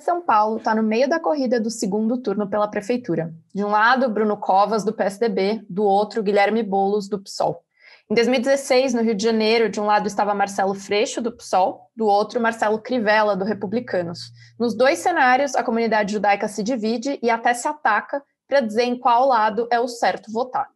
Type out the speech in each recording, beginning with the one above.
de São Paulo está no meio da corrida do segundo turno pela prefeitura. De um lado, Bruno Covas, do PSDB, do outro, Guilherme Bolos do PSOL. Em 2016, no Rio de Janeiro, de um lado estava Marcelo Freixo, do PSOL, do outro, Marcelo Crivella, do Republicanos. Nos dois cenários, a comunidade judaica se divide e até se ataca para dizer em qual lado é o certo votar.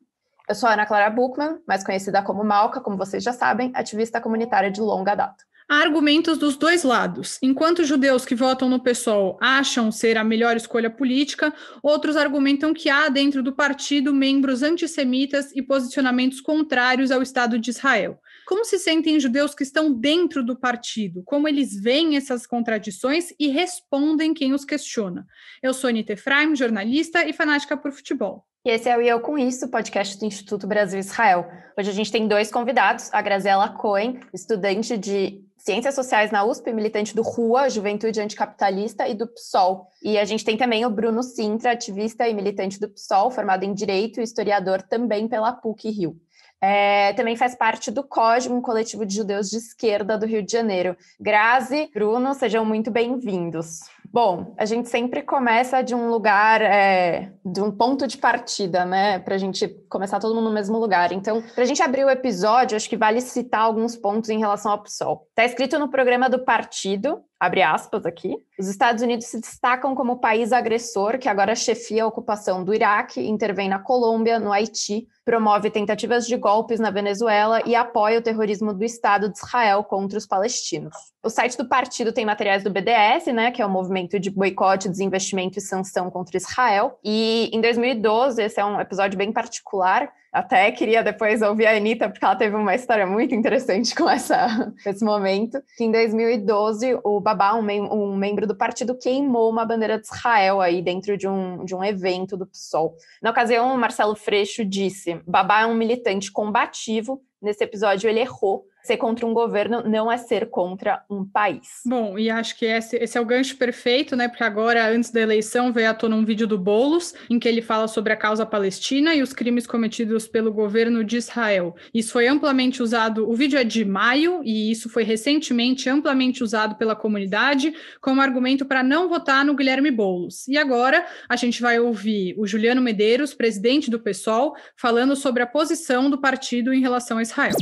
Eu sou Ana Clara Buchmann, mais conhecida como Malca, como vocês já sabem, ativista comunitária de longa data. Há argumentos dos dois lados. Enquanto judeus que votam no PSOL acham ser a melhor escolha política, outros argumentam que há dentro do partido membros antissemitas e posicionamentos contrários ao Estado de Israel. Como se sentem judeus que estão dentro do partido? Como eles veem essas contradições e respondem quem os questiona? Eu sou Anita Efraim, jornalista e fanática por futebol. E esse é o Eu Com Isso, podcast do Instituto Brasil Israel. Hoje a gente tem dois convidados, a Grazela Cohen, estudante de Ciências Sociais na USP, militante do RUA, Juventude Anticapitalista e do PSOL. E a gente tem também o Bruno Sintra, ativista e militante do PSOL, formado em Direito e historiador também pela PUC-Rio. É, também faz parte do COSME, um coletivo de judeus de esquerda do Rio de Janeiro. Grazi, Bruno, sejam muito bem-vindos. Bom, a gente sempre começa de um lugar, é, de um ponto de partida, né? Para a gente começar todo mundo no mesmo lugar. Então, para a gente abrir o episódio, acho que vale citar alguns pontos em relação ao PSOL. Está escrito no programa do partido abre aspas aqui. Os Estados Unidos se destacam como país agressor que agora chefia a ocupação do Iraque, intervém na Colômbia, no Haiti, promove tentativas de golpes na Venezuela e apoia o terrorismo do Estado de Israel contra os palestinos. O site do partido tem materiais do BDS, né, que é o movimento de boicote, desinvestimento e sanção contra Israel. E em 2012, esse é um episódio bem particular, até queria depois ouvir a Anitta, porque ela teve uma história muito interessante com essa, esse momento. em 2012, o Babá, um, mem um, membro do partido, queimou uma bandeira de Israel aí dentro de um, de um evento do PSOL. Na ocasião, o Marcelo Freixo disse: Babá é um militante combativo. Nesse episódio, ele errou ser contra um governo não é ser contra um país. Bom, e acho que esse, esse, é o gancho perfeito, né? Porque agora, antes da eleição, veio à tona um vídeo do Boulos, em que ele fala sobre a causa palestina e os crimes cometidos pelo governo de Israel. Isso foi amplamente usado, o vídeo é de maio, e isso foi recentemente amplamente usado pela comunidade como argumento para não votar no Guilherme Boulos. E agora a gente vai ouvir o Juliano Medeiros, presidente do PSOL, falando sobre a posição do partido em relação a Israel.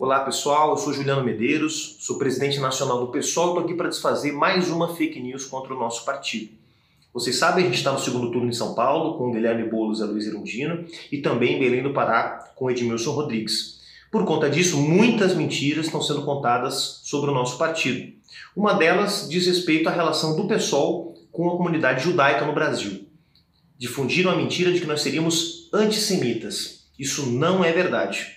Olá pessoal, eu sou Juliano Medeiros, sou presidente nacional do PSOL e estou aqui para desfazer mais uma fake news contra o nosso partido. Vocês sabem, a gente está no segundo turno em São Paulo com Guilherme Boulos e Luiz Erundino e também em Belém do Pará com Edmilson Rodrigues. Por conta disso, muitas mentiras estão sendo contadas sobre o nosso partido. Uma delas diz respeito à relação do PSOL com a comunidade judaica no Brasil. Difundiram a mentira de que nós seríamos antissemitas. Isso não é verdade.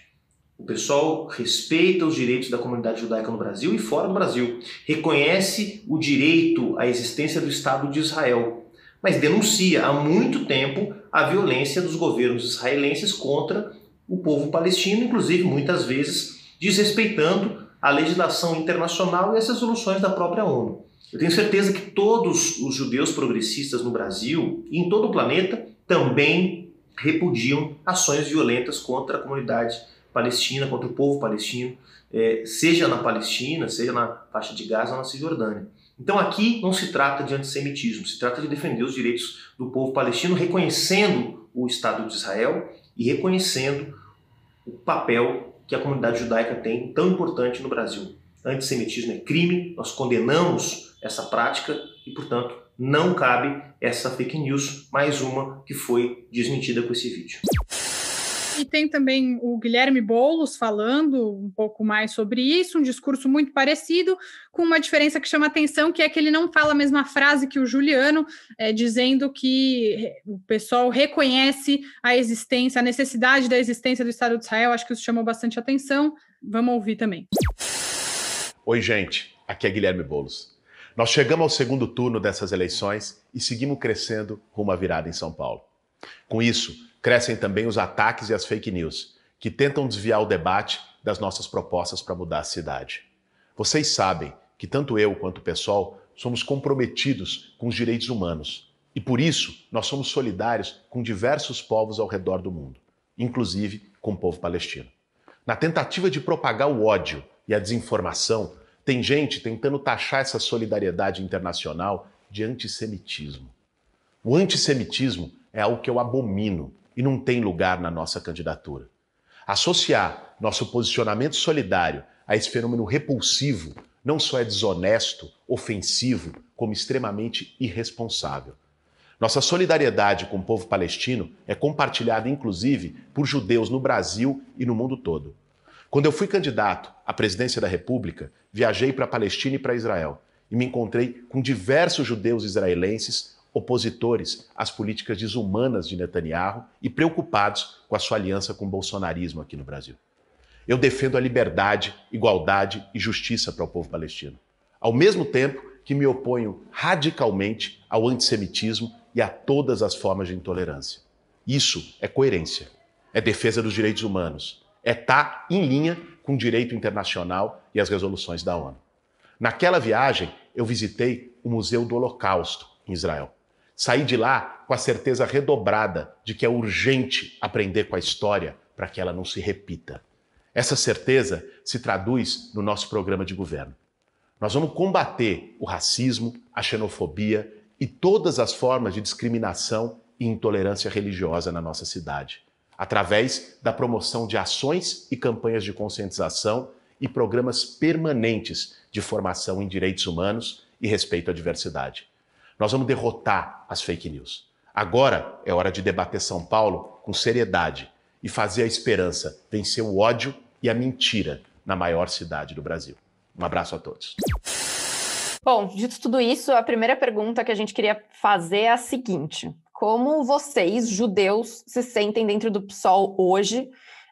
O pessoal respeita os direitos da comunidade judaica no Brasil e fora do Brasil. Reconhece o direito à existência do Estado de Israel, mas denuncia há muito tempo a violência dos governos israelenses contra o povo palestino, inclusive muitas vezes desrespeitando a legislação internacional e as resoluções da própria ONU. Eu tenho certeza que todos os judeus progressistas no Brasil e em todo o planeta também repudiam ações violentas contra a comunidade palestina, contra o povo palestino, é, seja na Palestina, seja na faixa de Gaza ou na Cisjordânia. Então aqui não se trata de antissemitismo, se trata de defender os direitos do povo palestino, reconhecendo o Estado de Israel e reconhecendo o papel que a comunidade judaica tem tão importante no Brasil. Antissemitismo é crime, nós condenamos essa prática e, portanto, não cabe essa fake news, mais uma que foi desmentida com esse vídeo. E tem também o Guilherme Boulos falando um pouco mais sobre isso, um discurso muito parecido, com uma diferença que chama atenção, que é que ele não fala a mesma frase que o Juliano, é, dizendo que eh, o pessoal reconhece a existência, a necessidade da existência do Estado de Israel. Acho que isso chamou bastante atenção. Vamos ouvir também. Oi, gente. Aqui é Guilherme Boulos. Nós chegamos ao segundo turno dessas eleições e seguimos crescendo rumo à virada em São Paulo. Com isso, crescem também os ataques e as fake news, que tentam desviar o debate das nossas propostas para mudar a cidade. Vocês sabem que tanto eu quanto o pessoal somos comprometidos com os direitos humanos e por isso nós somos solidários com diversos povos ao redor do mundo, inclusive com o povo palestino. Na tentativa de propagar o ódio e a desinformação, tem gente tentando taxar essa solidariedade internacional de antissemitismo. O antissemitismo é algo que eu abomino e não tem lugar na nossa candidatura. Associar nosso posicionamento solidário a esse fenômeno repulsivo não só é desonesto, ofensivo, como extremamente irresponsável. Nossa solidariedade com o povo palestino é compartilhada, inclusive, por judeus no Brasil e no mundo todo. Quando eu fui candidato à presidência da República, viajei para a Palestina e para Israel e me encontrei com diversos judeus israelenses opositores às políticas desumanas de Netanyahu e preocupados com a sua aliança com o bolsonarismo aqui no Brasil. Eu defendo a liberdade, igualdade e justiça para o povo palestino, ao mesmo tempo que me oponho radicalmente ao antissemitismo e a todas as formas de intolerância. Isso é coerência, é defesa dos direitos humanos, é estar tá em linha com o direito internacional e as resoluções da ONU. Naquela viagem, eu visitei o Museu do Holocausto, em Israel. Saí de lá com a certeza redobrada de que é urgente aprender com a história para que ela não se repita. Essa certeza se traduz no nosso programa de governo. Nós vamos combater o racismo, a xenofobia e todas as formas de discriminação e intolerância religiosa na nossa cidade, através da promoção de ações e campanhas de conscientização e programas permanentes de formação em direitos humanos e respeito à diversidade. Nós vamos derrotar as fake news. Agora é hora de debater São Paulo com seriedade e fazer a esperança vencer o ódio e a mentira na maior cidade do Brasil. Um abraço a todos. Bom, dito tudo isso, a primeira pergunta que a gente queria fazer é a seguinte: como vocês, judeus, se sentem dentro do PSOL hoje?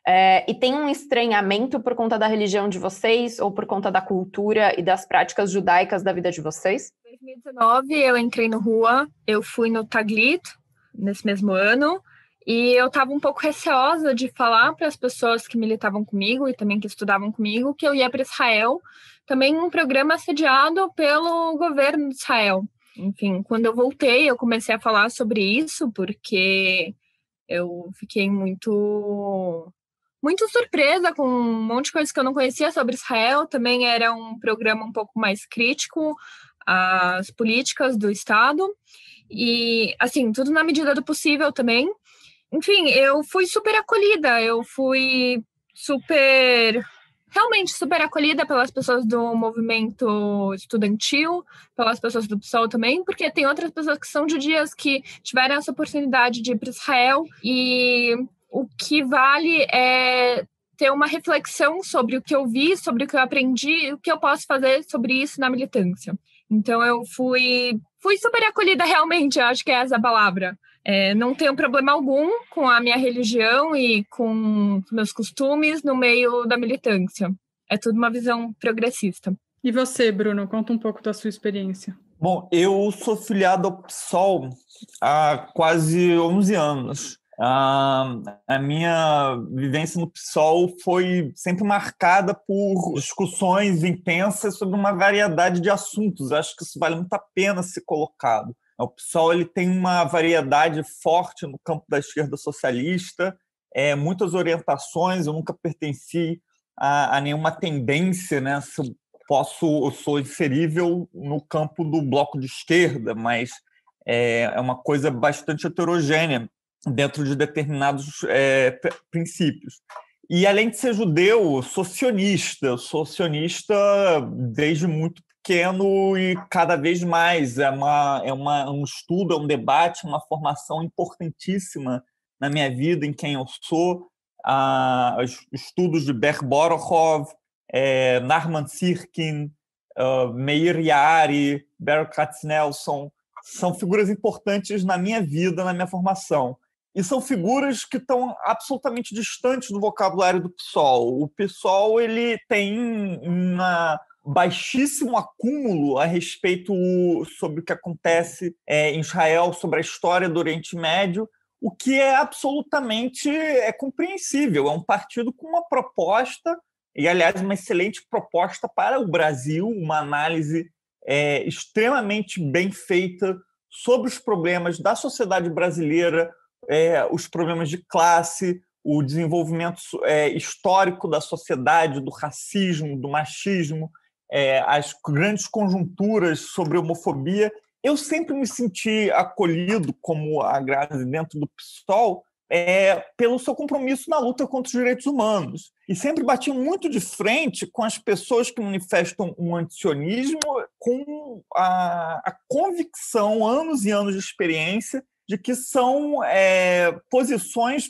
É, e tem um estranhamento por conta da religião de vocês ou por conta da cultura e das práticas judaicas da vida de vocês? 2019 eu entrei no Rua, eu fui no Taglit nesse mesmo ano e eu estava um pouco receosa de falar para as pessoas que militavam comigo e também que estudavam comigo que eu ia para Israel, também um programa sediado pelo governo de Israel. Enfim, quando eu voltei, eu comecei a falar sobre isso porque eu fiquei muito muito surpresa com um monte de coisas que eu não conhecia sobre Israel. Também era um programa um pouco mais crítico, as políticas do Estado e, assim, tudo na medida do possível também. Enfim, eu fui super acolhida, eu fui super realmente super acolhida pelas pessoas do movimento estudantil, pelas pessoas do PSOL também, porque tem outras pessoas que são judias que tiveram essa oportunidade de ir para Israel e o que vale é ter uma reflexão sobre o que eu vi, sobre o que eu aprendi o que eu posso fazer sobre isso na militância. Então eu fui, fui super acolhida realmente, acho que é essa a palavra. É, não tenho problema algum com a minha religião e com meus costumes no meio da militância. É tudo uma visão progressista. E você, Bruno, conta um pouco da sua experiência. Bom, eu sou filiado ao PSOL há quase 11 anos. Uh, a minha vivência no PSOL foi sempre marcada por discussões intensas sobre uma variedade de assuntos. Acho que isso vale muito a pena ser colocado. O PSOL ele tem uma variedade forte no campo da esquerda socialista, é, muitas orientações. Eu nunca pertenci a, a nenhuma tendência, né? Se eu posso, eu sou inserível no campo do bloco de esquerda, mas é, é uma coisa bastante heterogênea dentro de determinados é, princípios. E além de ser judeu, sou sionista, sou sionista desde muito pequeno e cada vez mais. É, uma, é uma, é um estudo, é um debate, uma formação importantíssima na minha vida, em quem eu sou. Ah, estudos de Ber Borochov, é, Narman Sirkin, uh, Meir Yari, Barry Katznelson, são figuras importantes na minha vida, na minha formação. E são figuras que estão absolutamente distantes do vocabulário do PSOL. O PSOL ele tem um baixíssimo acúmulo a respeito sobre o que acontece é, em Israel, sobre a história do Oriente Médio, o que é absolutamente é compreensível. É um partido com uma proposta, e aliás, uma excelente proposta para o Brasil, uma análise é, extremamente bem feita sobre os problemas da sociedade brasileira, é, os problemas de classe, o desenvolvimento é, histórico da sociedade, do racismo, do machismo, é, as grandes conjunturas sobre homofobia. Eu sempre me senti acolhido, como a Grazi, dentro do PSOL, é, pelo seu compromisso na luta contra os direitos humanos. E sempre bati muito de frente com as pessoas que manifestam um antisionismo com a, a convicção, anos e anos de experiência, de que são é, posições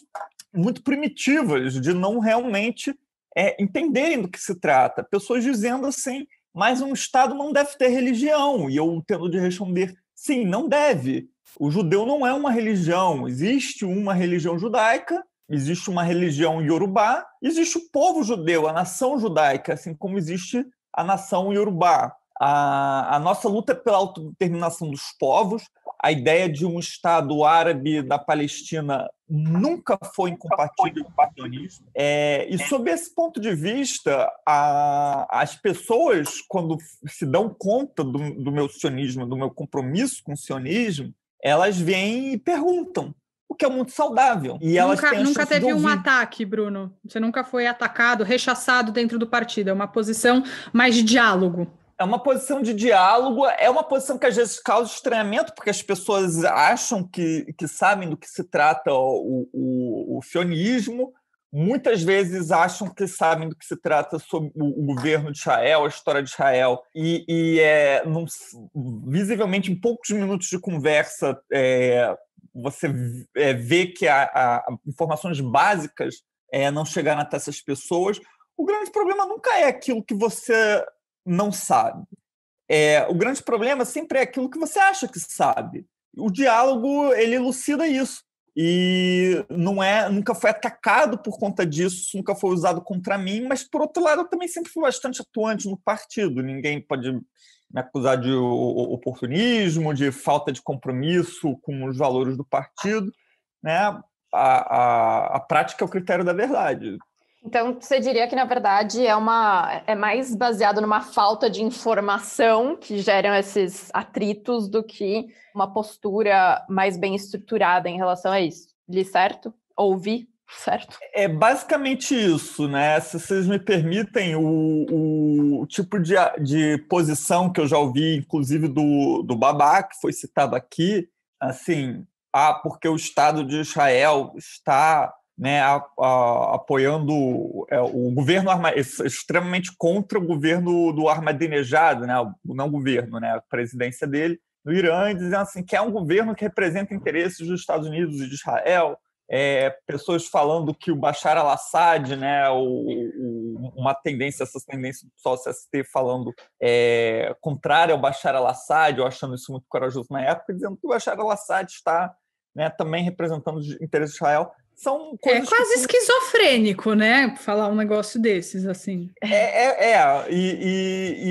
muito primitivas, de não realmente é, entenderem do que se trata. Pessoas dizendo assim, mas um Estado não deve ter religião. E eu tendo de responder, sim, não deve. O judeu não é uma religião. Existe uma religião judaica, existe uma religião iorubá, existe o povo judeu, a nação judaica, assim como existe a nação iorubá. A, a nossa luta é pela autodeterminação dos povos, a ideia de um Estado árabe da Palestina nunca foi incompatível com o patronismo. É, e é. sob esse ponto de vista, a, as pessoas, quando se dão conta do, do, meu sionismo, do meu compromisso com o sionismo, elas vêm e perguntam. O que é muito saudável. E elas nunca, nunca teve um ataque, Bruno. Você nunca foi atacado, rechaçado dentro do partido. É uma posição mais de diálogo. É uma posição de diálogo, é uma posição que às vezes causa estranhamento, porque as pessoas acham que, que sabem do que se trata o, o, o sionismo, muitas vezes acham que sabem do que se trata sobre o, governo de Israel, a história de Israel, e, e é, num, visivelmente em poucos minutos de conversa é, você é, vê que a, informações básicas é, não chegaram até essas pessoas. O grande problema nunca é aquilo que você não sabe. É, o grande problema sempre é aquilo que você acha que sabe. O diálogo ele elucida isso e não é nunca foi atacado por conta disso, nunca foi usado contra mim, mas por outro lado eu também sempre fui bastante atuante no partido. Ninguém pode me acusar de oportunismo, de falta de compromisso com os valores do partido, né? A, a, a prática é o critério da verdade. Então, você diria que, na verdade, é, uma, é mais baseado numa falta de informação que geram esses atritos do que uma postura mais bem estruturada em relação a isso. Li certo? Ouvi certo? É, é basicamente isso, né? Se vocês me permitem, o, o tipo de, de posição que eu já ouvi, inclusive do, do Babá, que foi citado aqui, assim, ah, porque o Estado de Israel está né, a, a, apoiando é, o governo extremamente contra o governo do Ahmadinejad, né, o não governo, né, a presidência dele no Irã, dizendo assim que é um governo que representa interesses dos Estados Unidos e de Israel, é, pessoas falando que o Bashar al-Assad, né, o, o, uma tendência, essa tendência do pessoal CST falando é, contrária ao Bashar al-Assad, eu achando isso muito corajoso na época, dizendo que o Bashar al-Assad está né, também representando os interesses de Israel são é coisas. É quase esquizofrênico, né? Falar um negócio desses, assim. É, é, é. E, e,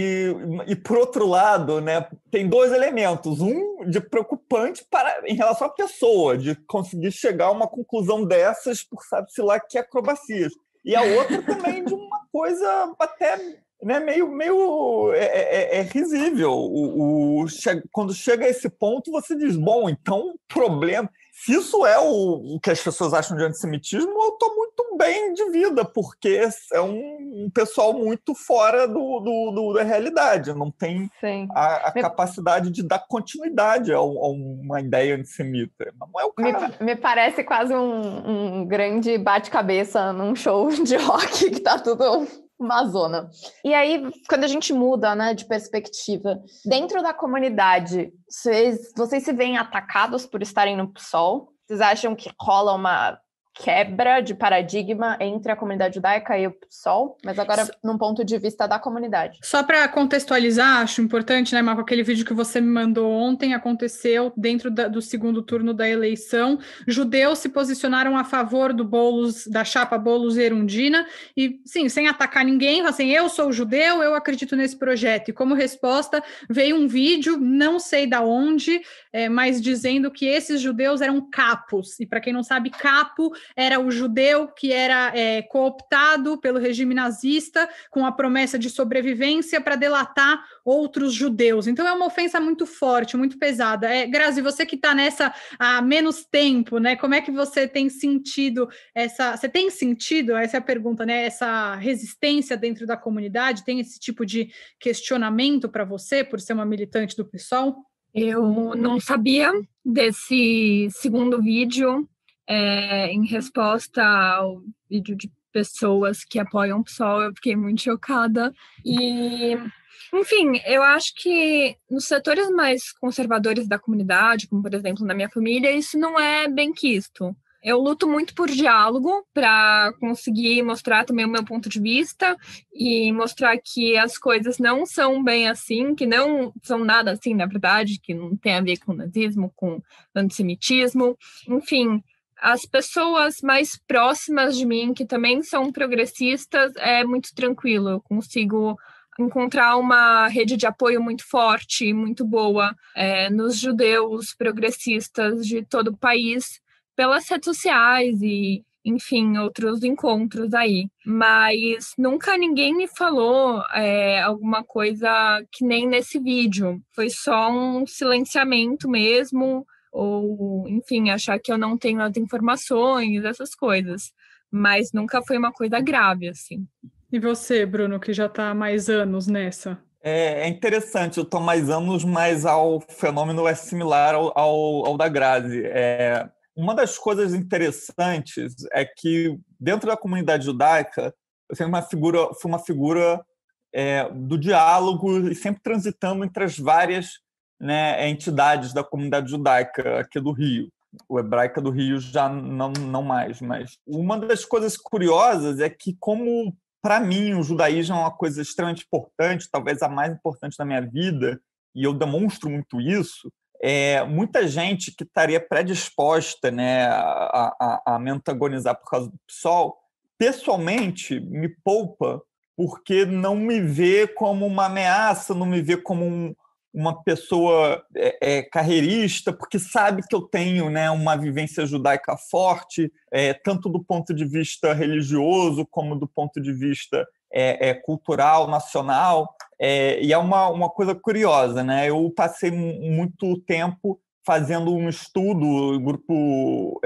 e, e, por outro lado, né, tem dois elementos. Um de preocupante para, em relação à pessoa, de conseguir chegar a uma conclusão dessas por sabe-se lá que acrobacias. E a outra também de uma coisa até né, meio, meio é, é, é, é risível. O, o, che, quando chega a esse ponto, você diz: bom, então o problema. Se isso é o, o que as pessoas acham de antissemitismo, eu estou muito bem de vida, porque é um, um pessoal muito fora do, do, do, da realidade, não tem Sim. a, a me... capacidade de dar continuidade a, a, uma ideia antissemita. Não é o Me, me parece quase um, um grande bate-cabeça num show de rock que está tudo uma zona. E aí, quando a gente muda, né, de perspectiva, dentro da comunidade, vocês, vocês se veem atacados por estarem no PSOL? Vocês acham que rola uma quebra de paradigma entre a comunidade judaica e o PSOL, mas agora num ponto de vista da comunidade. Só para contextualizar, acho importante, né, Marco, aquele vídeo que você me mandou ontem aconteceu dentro da, do segundo turno da eleição. Judeus se posicionaram a favor do Bolos, da chapa Bolos Erundina e, sim, sem atacar ninguém, assim, eu sou judeu, eu acredito nesse projeto. E como resposta veio um vídeo, não sei da onde, é, mas dizendo que esses judeus eram capos. E para quem não sabe, capo era o judeu que era é, cooptado pelo regime nazista com a promessa de sobrevivência para delatar outros judeus. Então é uma ofensa muito forte, muito pesada. É, Grazi, você que está nessa há menos tempo, né? Como é que você tem sentido essa? Você tem sentido essa é a pergunta, né? Essa resistência dentro da comunidade tem esse tipo de questionamento para você por ser uma militante do PSOL? Eu não sabia desse segundo vídeo é, em resposta ao vídeo de pessoas que apoiam o PSOL, eu fiquei muito chocada. E, enfim, eu acho que nos setores mais conservadores da comunidade, como por exemplo na minha família, isso não é bem quisto. Eu luto muito por diálogo para conseguir mostrar também o meu ponto de vista e mostrar que as coisas não são bem assim, que não são nada assim, na verdade, que não tem a ver com nazismo, com antissemitismo, enfim as pessoas mais próximas de mim, que também são progressistas, é muito tranquilo. Eu consigo encontrar uma rede de apoio muito forte, muito boa, é, nos judeus progressistas de todo o país, pelas redes sociais e, enfim, outros encontros aí. Mas nunca ninguém me falou é, alguma coisa que nem nesse vídeo. Foi só um silenciamento mesmo, ou, enfim, achar que eu não tenho as informações, essas coisas. Mas nunca foi uma coisa grave, assim. E você, Bruno, que já está há mais anos nessa? É, é interessante, eu estou mais anos, mas ao fenômeno é similar ao, ao, ao da Grazi. É, uma das coisas interessantes é que dentro da comunidade judaica eu sempre uma figura, fui uma figura é, do diálogo e sempre transitando entre as várias né, entidades da comunidade judaica aqui do Rio. O Hebraica do Rio já não, não mais, mas uma das coisas curiosas é que, como para mim o judaísmo é uma coisa extremamente importante, talvez a mais importante da minha vida, e eu demonstro muito isso, é, muita gente que estaria predisposta né, a, a, a, me antagonizar por causa do PSOL, pessoalmente me poupa porque não me vê como uma ameaça, não me vê como um, uma pessoa é, é, carreirista, porque sabe que eu tenho né, uma vivência judaica forte, é, tanto do ponto de vista religioso como do ponto de vista é, é, cultural, nacional. É, e é uma, uma coisa curiosa, né? Eu passei muito tempo fazendo um estudo, um grupo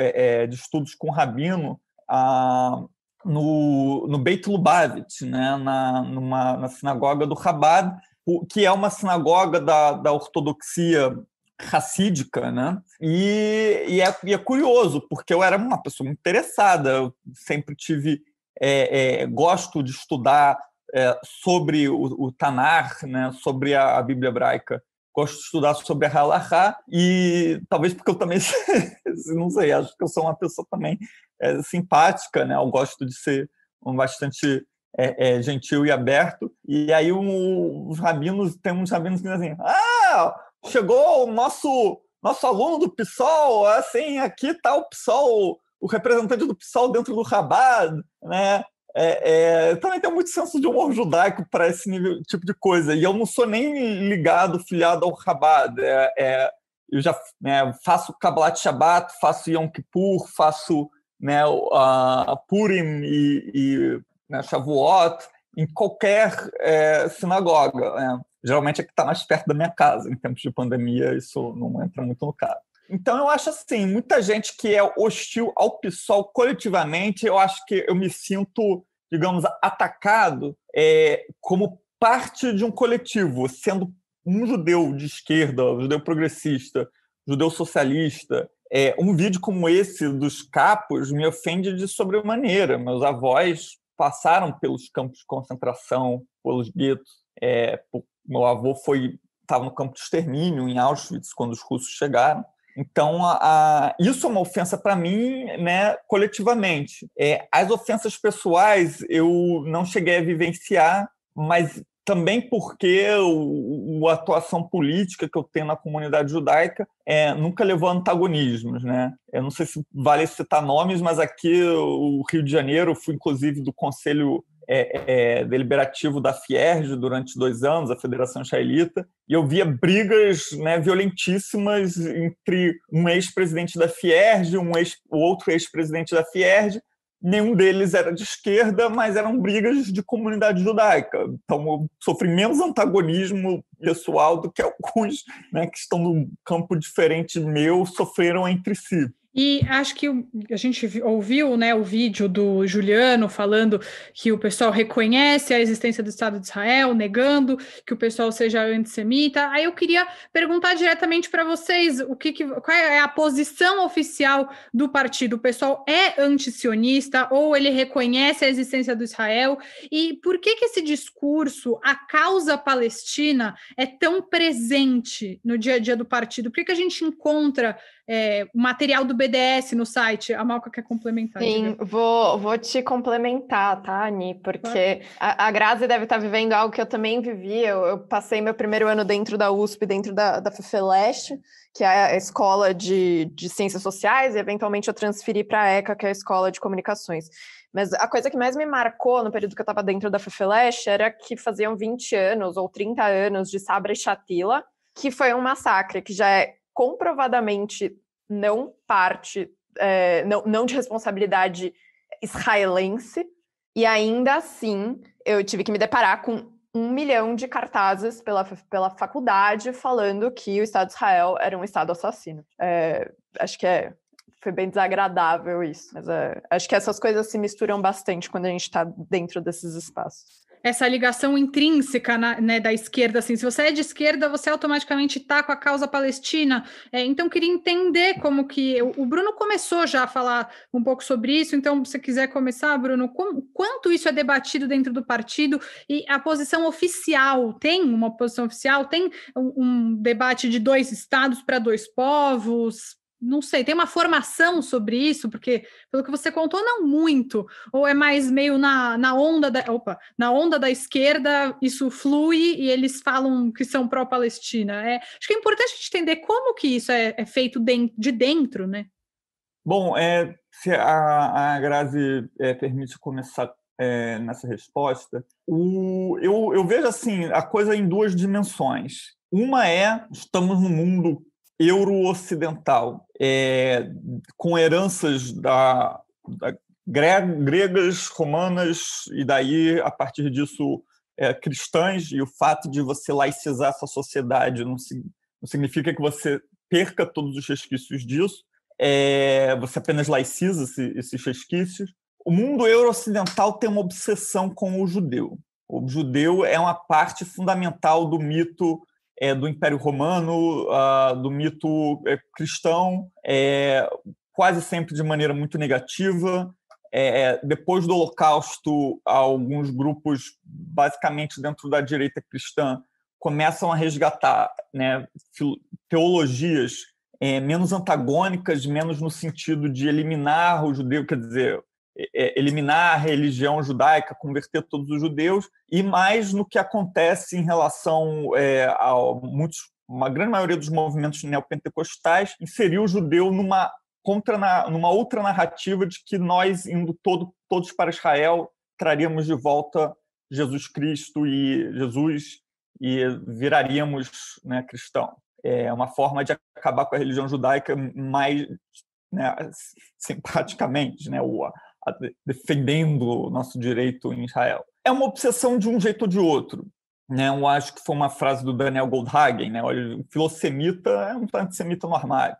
de estudos com o Rabino, a, no, no Beit Lubavitch, né? na, numa, na sinagoga do Rabad, que é uma sinagoga da, da ortodoxia racídica, né? E, e, é, e, é, curioso, porque eu era uma pessoa muito interessada, eu sempre tive. É, é, gosto de estudar é, sobre o, o Tanar, né? sobre a, a, Bíblia hebraica. Gosto de estudar sobre a Halahá e talvez porque eu também, não sei, acho que eu sou uma pessoa também é, simpática, né? Eu gosto de ser bastante é, é, gentil e aberto. E aí um, os rabinos, tem uns rabinos que dizem assim, ah, chegou o nosso, nosso aluno do PSOL, assim, aqui está o PSOL, o representante do PSOL dentro do Rabad, né? É, é, também tem muito senso de humor judaico para esse nível, tipo de coisa. E eu não sou nem ligado, filiado ao Rabad. É, né? é, eu já né, faço Kabbalat Shabbat, faço Yom Kippur, faço né, a Purim e, e né, Shavuot, em qualquer é, sinagoga. Né? Geralmente é que está mais perto da minha casa. Em tempos de pandemia, isso não entra muito no caso. Então, eu acho assim, muita gente que é hostil ao PSOL coletivamente, eu acho que eu me sinto, digamos, atacado é, como parte de um coletivo, sendo um judeu de esquerda, um judeu progressista, judeu socialista, é, um vídeo como esse dos capos me ofende de sobremaneira. Meus avós passaram pelos campos de concentração, pelos guetos. É, meu avô foi estava no campo de extermínio em Auschwitz quando os russos chegaram. Então, a, a, isso é uma ofensa para mim, né, coletivamente. É, as ofensas pessoais eu não cheguei a vivenciar, mas também porque o, a atuação política que eu tenho na comunidade judaica é, nunca levou a antagonismos, né? Eu não sei se vale citar nomes, mas aqui o Rio de Janeiro, fui inclusive do Conselho é, é, Deliberativo da Fierge durante dois anos, a Federação Israelita, e eu via brigas né, violentíssimas entre um ex-presidente da Fierge, um ex, outro ex-presidente da Fierge, nenhum deles era de esquerda, mas eram brigas de comunidade judaica. Então, sofri menos antagonismo pessoal do que alguns né, que estão no campo diferente meu sofreram entre si. E acho que a gente ouviu né, o vídeo do Juliano falando que o pessoal reconhece a existência do Estado de Israel, negando que o pessoal seja antissemita. Aí eu queria perguntar diretamente para vocês o que, que, qual é a posição oficial do partido. O pessoal é antisionista ou ele reconhece a existência do Israel? E por que, que esse discurso, a causa palestina, é tão presente no dia a dia do partido? Por que, que a gente encontra é, material do BDS no site. A Malca quer complementar. Sim, vou, vou te complementar, tá, Ani? Porque a, a Grazi deve estar tá vivendo algo que eu também vivi. Eu, eu passei meu primeiro ano dentro da USP, dentro da, da FEFELESTE, que é a escola de, de ciências sociais, e eventualmente eu transferi para a ECA, que é a escola de comunicações. Mas a coisa que mais me marcou no período que eu estava dentro da FEFELESH era que faziam 20 anos ou 30 anos de Sabra e Chatila, que foi um massacre, que já é comprovadamente não parte, é, não, não de responsabilidade israelense, e ainda assim eu tive que me deparar com um milhão de cartazes pela, pela faculdade falando que o Estado de Israel era um Estado assassino. É, acho que é, foi bem desagradável isso, mas é, acho que essas coisas se misturam bastante quando a gente está dentro desses espaços essa ligação intrínseca na, né, da esquerda, assim, se você é de esquerda, você automaticamente está com a causa palestina. É, então, queria entender como que. o Bruno começou já a falar um pouco sobre isso, então, se você quiser começar, Bruno, como, quanto isso é debatido dentro do partido e a posição oficial? Tem uma posição oficial? Tem um, um debate de dois estados para dois povos? não sei, tem uma formação sobre isso, porque pelo que você contou, não muito, ou é mais meio na, na onda da opa, na onda da esquerda, isso flui e eles falam que são pró-Palestina. É, acho que é importante a gente entender como que isso é, é feito de, de dentro, né? Bom, é, se a, a Grazi é, permite começar é, nessa resposta, o, eu, eu vejo assim a coisa em duas dimensões. Uma é estamos num mundo euro-ocidental, é, com heranças da, da gregas, romanas, e daí, a partir disso, é, cristãs, e o fato de você laicizar essa sociedade não, não significa que você perca todos os resquícios disso, é, você apenas laiciza esses resquícios. O mundo euro-ocidental tem uma obsessão com o judeu. O judeu é uma parte fundamental do mito é, do Império Romano, do mito é, cristão, é, quase sempre de maneira muito negativa. É, depois do Holocausto, alguns grupos, basicamente dentro da direita cristã, começam a resgatar né, teologias é, menos antagônicas, menos no sentido de eliminar o judeu, quer dizer, é, é, eliminar a religião judaica, converter todos os judeus, e mais no que acontece em relação é, a muitos, uma grande maioria dos movimentos neopentecostais, inserir o judeu numa, contra, numa outra narrativa de que nós, indo todo, todos para Israel, traríamos de volta Jesus Cristo e Jesus e viraríamos né, cristão. É uma forma de acabar com a religião judaica mais né, simpaticamente, né, o, defendendo o nosso direito em Israel. É uma obsessão de um jeito ou de outro. Né? Eu acho que foi uma frase do Daniel Goldhagen, né? Olha, o filosemita é um antissemita no armário.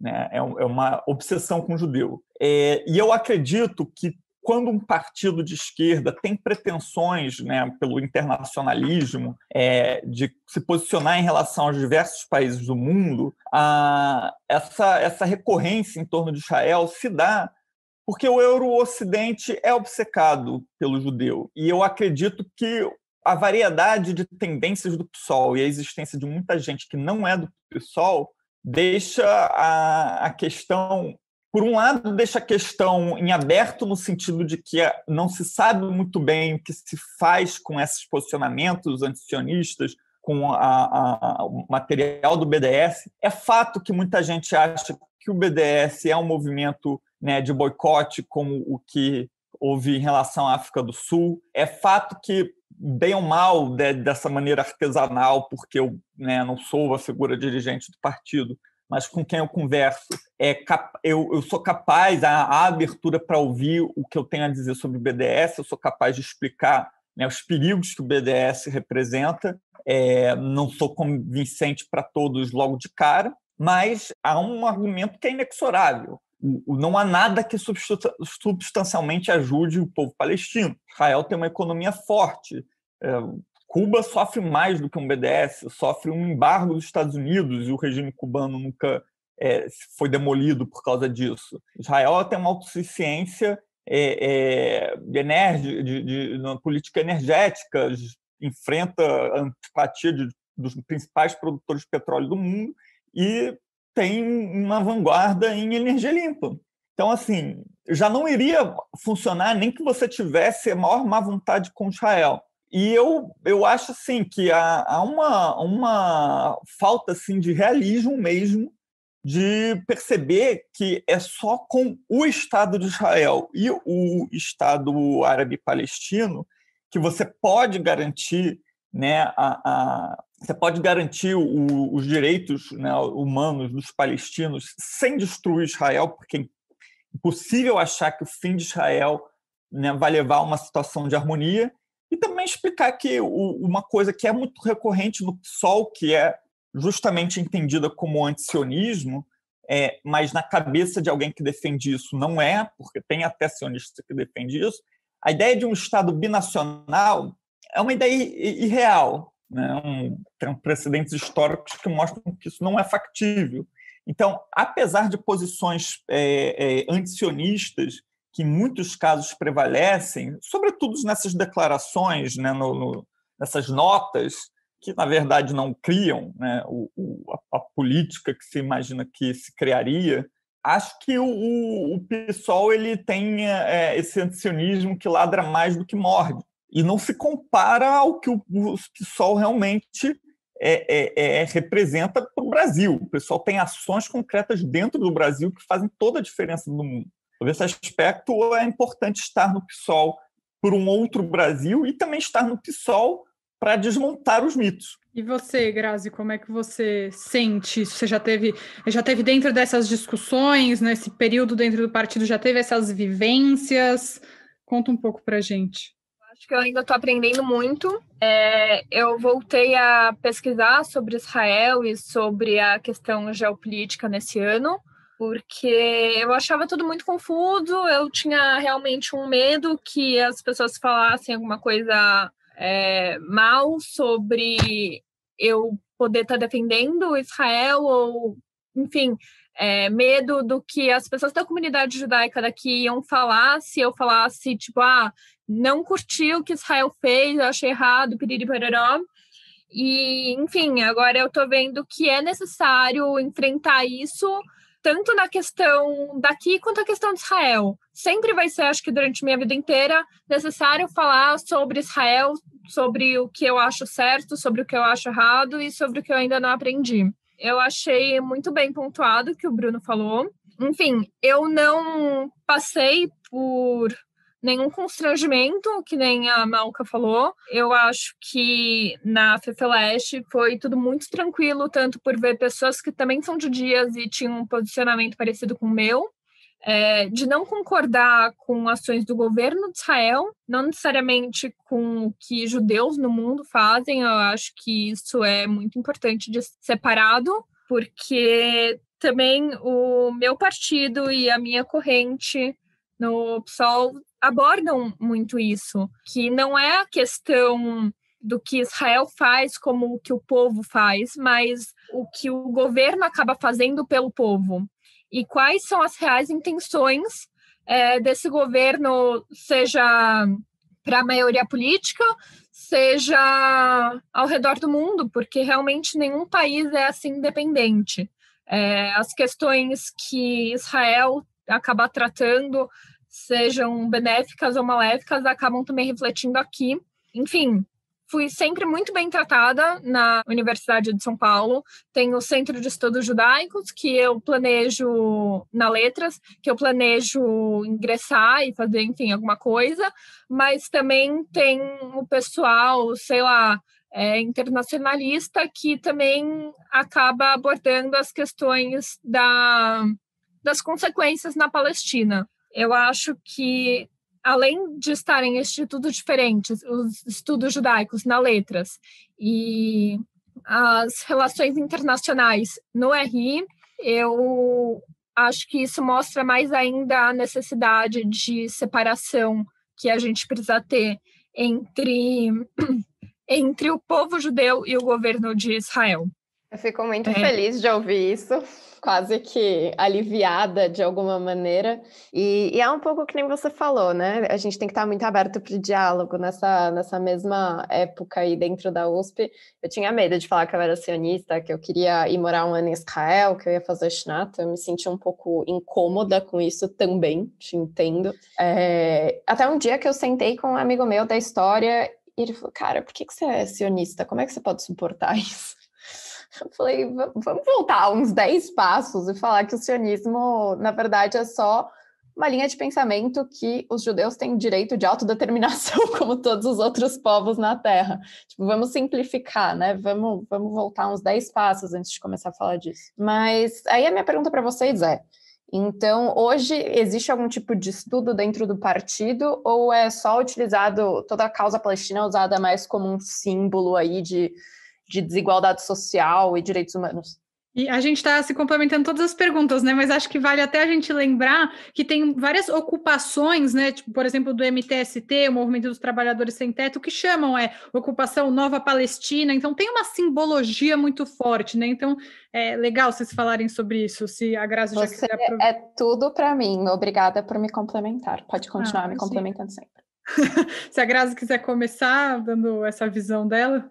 Né? É, é, uma obsessão com o judeu. É, e eu acredito que quando um partido de esquerda tem pretensões né, pelo internacionalismo é, de se posicionar em relação aos diversos países do mundo, a, essa, essa recorrência em torno de Israel se dá porque o Euro-Ocidente é obcecado pelo judeu. E eu acredito que a variedade de tendências do PSOL e a existência de muita gente que não é do PSOL deixa a, a questão por um lado, deixa a questão em aberto, no sentido de que não se sabe muito bem o que se faz com esses posicionamentos antisionistas, com a, a, o material do BDS. É fato que muita gente acha que o BDS é um movimento né, de boicote como o que houve em relação à África do Sul. É fato que, bem ou mal, dessa maneira artesanal, porque eu né, não sou a figura dirigente do partido, mas com quem eu converso, é cap... eu, eu, sou capaz, a, abertura para ouvir o que eu tenho a dizer sobre o BDS, eu sou capaz de explicar né, os perigos que o BDS representa. É, não sou convincente para todos logo de cara, mas há um argumento que é inexorável. Não há nada que substancialmente ajude o povo palestino. Israel tem uma economia forte. É, Cuba sofre mais do que um BDS, sofre um embargo dos Estados Unidos e o regime cubano nunca é, foi demolido por causa disso. Israel tem uma autossuficiência é, é, de, energia, de, de, de política energética, enfrenta a antipatia de, dos principais produtores de petróleo do mundo e tem uma vanguarda em energia limpa. Então, assim, já não iria funcionar nem que você tivesse a maior má vontade com Israel. E eu, eu acho, assim, que há, há uma, uma falta, assim, de realismo mesmo de perceber que é só com o Estado de Israel e o Estado árabe palestino que você pode garantir né, a, a, você pode garantir o, os direitos né, humanos dos palestinos sem destruir Israel, porque é impossível achar que o fim de Israel né, vai levar a uma situação de harmonia, e também explicar que o, uma coisa que é muito recorrente no PSOL, que é justamente entendida como antisionismo, é, mas na cabeça de alguém que defende isso não é, porque tem até sionista que defende isso, a ideia de um Estado binacional é uma ideia irreal, né? Um, tem precedentes históricos que mostram que isso não é factível. Então, apesar de posições é, é, antisionistas, que em muitos casos prevalecem, sobretudo nessas declarações, né, no, no, nessas notas, que na verdade não criam né, o, o, a, a, política que se imagina que se criaria, acho que o, o, PSOL ele tem é, esse antisionismo que ladra mais do que morde e não se compara ao que o, PSOL realmente é, é, é, representa para o Brasil. O pessoal tem ações concretas dentro do Brasil que fazem toda a diferença no mundo. Por esse aspecto, é importante estar no PSOL por um outro Brasil e também estar no PSOL para desmontar os mitos. E você, Grazi, como é que você sente isso? Você já teve, já teve dentro dessas discussões, nesse período dentro do partido, já teve essas vivências? Conta um pouco para gente acho que eu ainda estou aprendendo muito. É, eu voltei a pesquisar sobre Israel e sobre a questão geopolítica nesse ano, porque eu achava tudo muito confuso, eu tinha realmente um medo que as pessoas falassem alguma coisa é, mal sobre eu poder estar tá defendendo Israel ou enfim, é, medo do que as pessoas da comunidade judaica daqui iam falar se eu falasse, tipo, ah, não curti o que Israel fez, eu achei errado, piriri pararó. E, enfim, agora eu tô vendo que é necessário enfrentar isso tanto na questão daqui quanto na questão de Israel. Sempre vai ser, acho que durante minha vida inteira, necessário falar sobre Israel, sobre o que eu acho certo, sobre o que eu acho errado e sobre o que eu ainda não aprendi. Eu achei muito bem pontuado o que o Bruno falou. Enfim, eu não passei por nenhum constrangimento, que nem a Malca falou. Eu acho que na Fefeleste foi tudo muito tranquilo, tanto por ver pessoas que também são de dias e tinham um posicionamento parecido com o meu, é, de não concordar com ações do governo de Israel, não necessariamente com o que judeus no mundo fazem. Eu acho que isso é muito importante de separado, porque também o meu partido e a minha corrente no PSOL abordam muito isso, que não é a questão do que Israel faz como o que o povo faz, mas o que o governo acaba fazendo pelo povo e quais são as reais intenções é, desse governo, seja para a maioria política, seja ao redor do mundo, porque realmente nenhum país é assim independente. É, as questões que Israel acaba tratando, sejam benéficas ou maléficas, acabam também refletindo aqui. Enfim, fui sempre muito bem tratada na Universidade de São Paulo. Tem o Centro de Estudos Judaicos, que eu planejo na Letras, que eu planejo ingressar e fazer, enfim, alguma coisa. Mas também tem o pessoal, sei lá, é, internacionalista, que também acaba abordando as questões da, das consequências na Palestina. Eu acho que além de estarem estudos diferentes, os estudos judaicos na letras e as relações internacionais no RI, eu acho que isso mostra mais ainda a necessidade de separação que a gente precisa ter entre entre o povo judeu e o governo de Israel. Eu fico muito é. feliz de ouvir isso, quase que aliviada de alguma maneira. E, e, é um pouco que nem você falou, né? A gente tem que estar muito aberto para o diálogo nessa, nessa mesma época aí dentro da USP. Eu tinha medo de falar que eu era sionista, que eu queria ir morar um ano em Israel, que eu ia fazer Shnat. Eu me senti um pouco incômoda com isso também, te entendo. É, até um dia que eu sentei com um amigo meu da história e ele falou, cara, por que, que você é sionista? Como é que você pode suportar isso? Eu falei, vamos voltar uns 10 passos e falar que o sionismo, na verdade, é só uma linha de pensamento que os judeus têm direito de autodeterminação, como todos os outros povos na Terra. Tipo, vamos simplificar, né? Vamos, vamos voltar uns 10 passos antes de começar a falar disso. Mas aí a minha pergunta para vocês é: então, hoje existe algum tipo de estudo dentro do partido ou é só utilizado toda a causa palestina é usada mais como um símbolo aí de de desigualdade social e direitos humanos. E a gente está se complementando todas as perguntas, né? Mas acho que vale até a gente lembrar que tem várias ocupações, né? Tipo, por exemplo, do MTST, o Movimento dos Trabalhadores Sem Teto, que chamam é ocupação Nova Palestina. Então tem uma simbologia muito forte, né? Então é legal vocês falarem sobre isso. Se a Graça já Você quiser. É tudo para mim. Obrigada por me complementar. Pode ah, continuar ah, me complementando sempre. se a Graça quiser começar dando essa visão dela.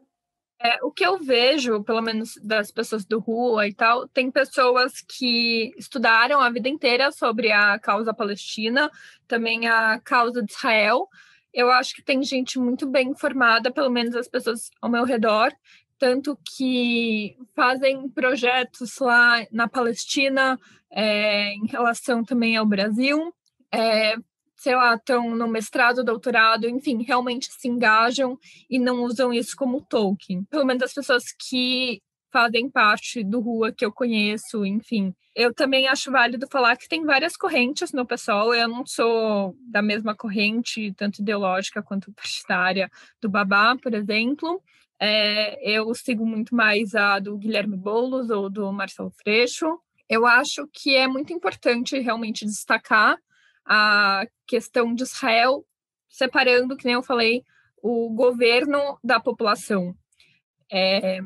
É, o que eu vejo, pelo menos das pessoas do Rua e tal, tem pessoas que estudaram a vida inteira sobre a causa palestina, também a causa de Israel. Eu acho que tem gente muito bem informada, pelo menos as pessoas ao meu redor, tanto que fazem projetos lá na Palestina, é, em relação também ao Brasil. É, sei lá, estão no mestrado, doutorado, enfim, realmente se engajam e não usam isso como token. Pelo menos as pessoas que fazem parte do Rua que eu conheço, enfim. Eu também acho válido falar que tem várias correntes no pessoal, eu não sou da mesma corrente, tanto ideológica quanto partidária, do Babá, por exemplo. É, eu sigo muito mais a do Guilherme Boulos ou do Marcelo Freixo. Eu acho que é muito importante realmente destacar a questão de Israel, separando, que nem eu falei, o governo da população. É,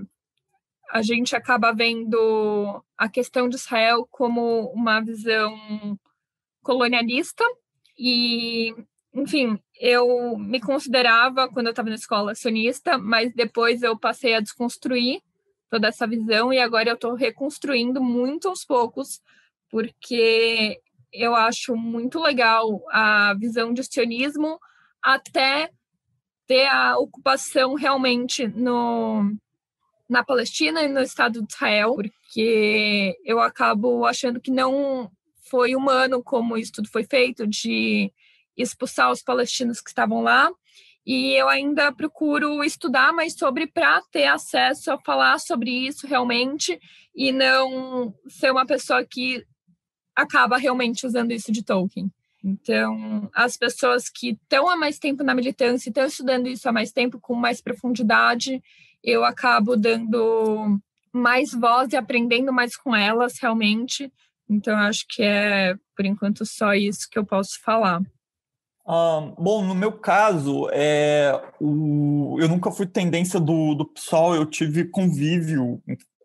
a gente acaba vendo a questão de Israel como uma visão colonialista e, enfim, eu me considerava quando eu estava na escola sionista, mas depois eu passei a desconstruir toda essa visão e agora eu estou reconstruindo muito aos poucos, porque eu acho muito legal a visão de sionismo até ter a ocupação realmente no, na Palestina e no Estado de Israel, porque eu acabo achando que não foi humano como isso tudo foi feito, de expulsar os palestinos que estavam lá. E eu ainda procuro estudar mais sobre para ter acesso a falar sobre isso realmente e não ser uma pessoa que acaba realmente usando isso de token. Então, as pessoas que estão há mais tempo na militância, estão estudando isso há mais tempo, com mais profundidade, eu acabo dando mais voz e aprendendo mais com elas, realmente. Então, acho que é, por enquanto, só isso que eu posso falar. Ah, bom, no meu caso, é, o, eu nunca fui tendência do, do PSOL, eu tive convívio,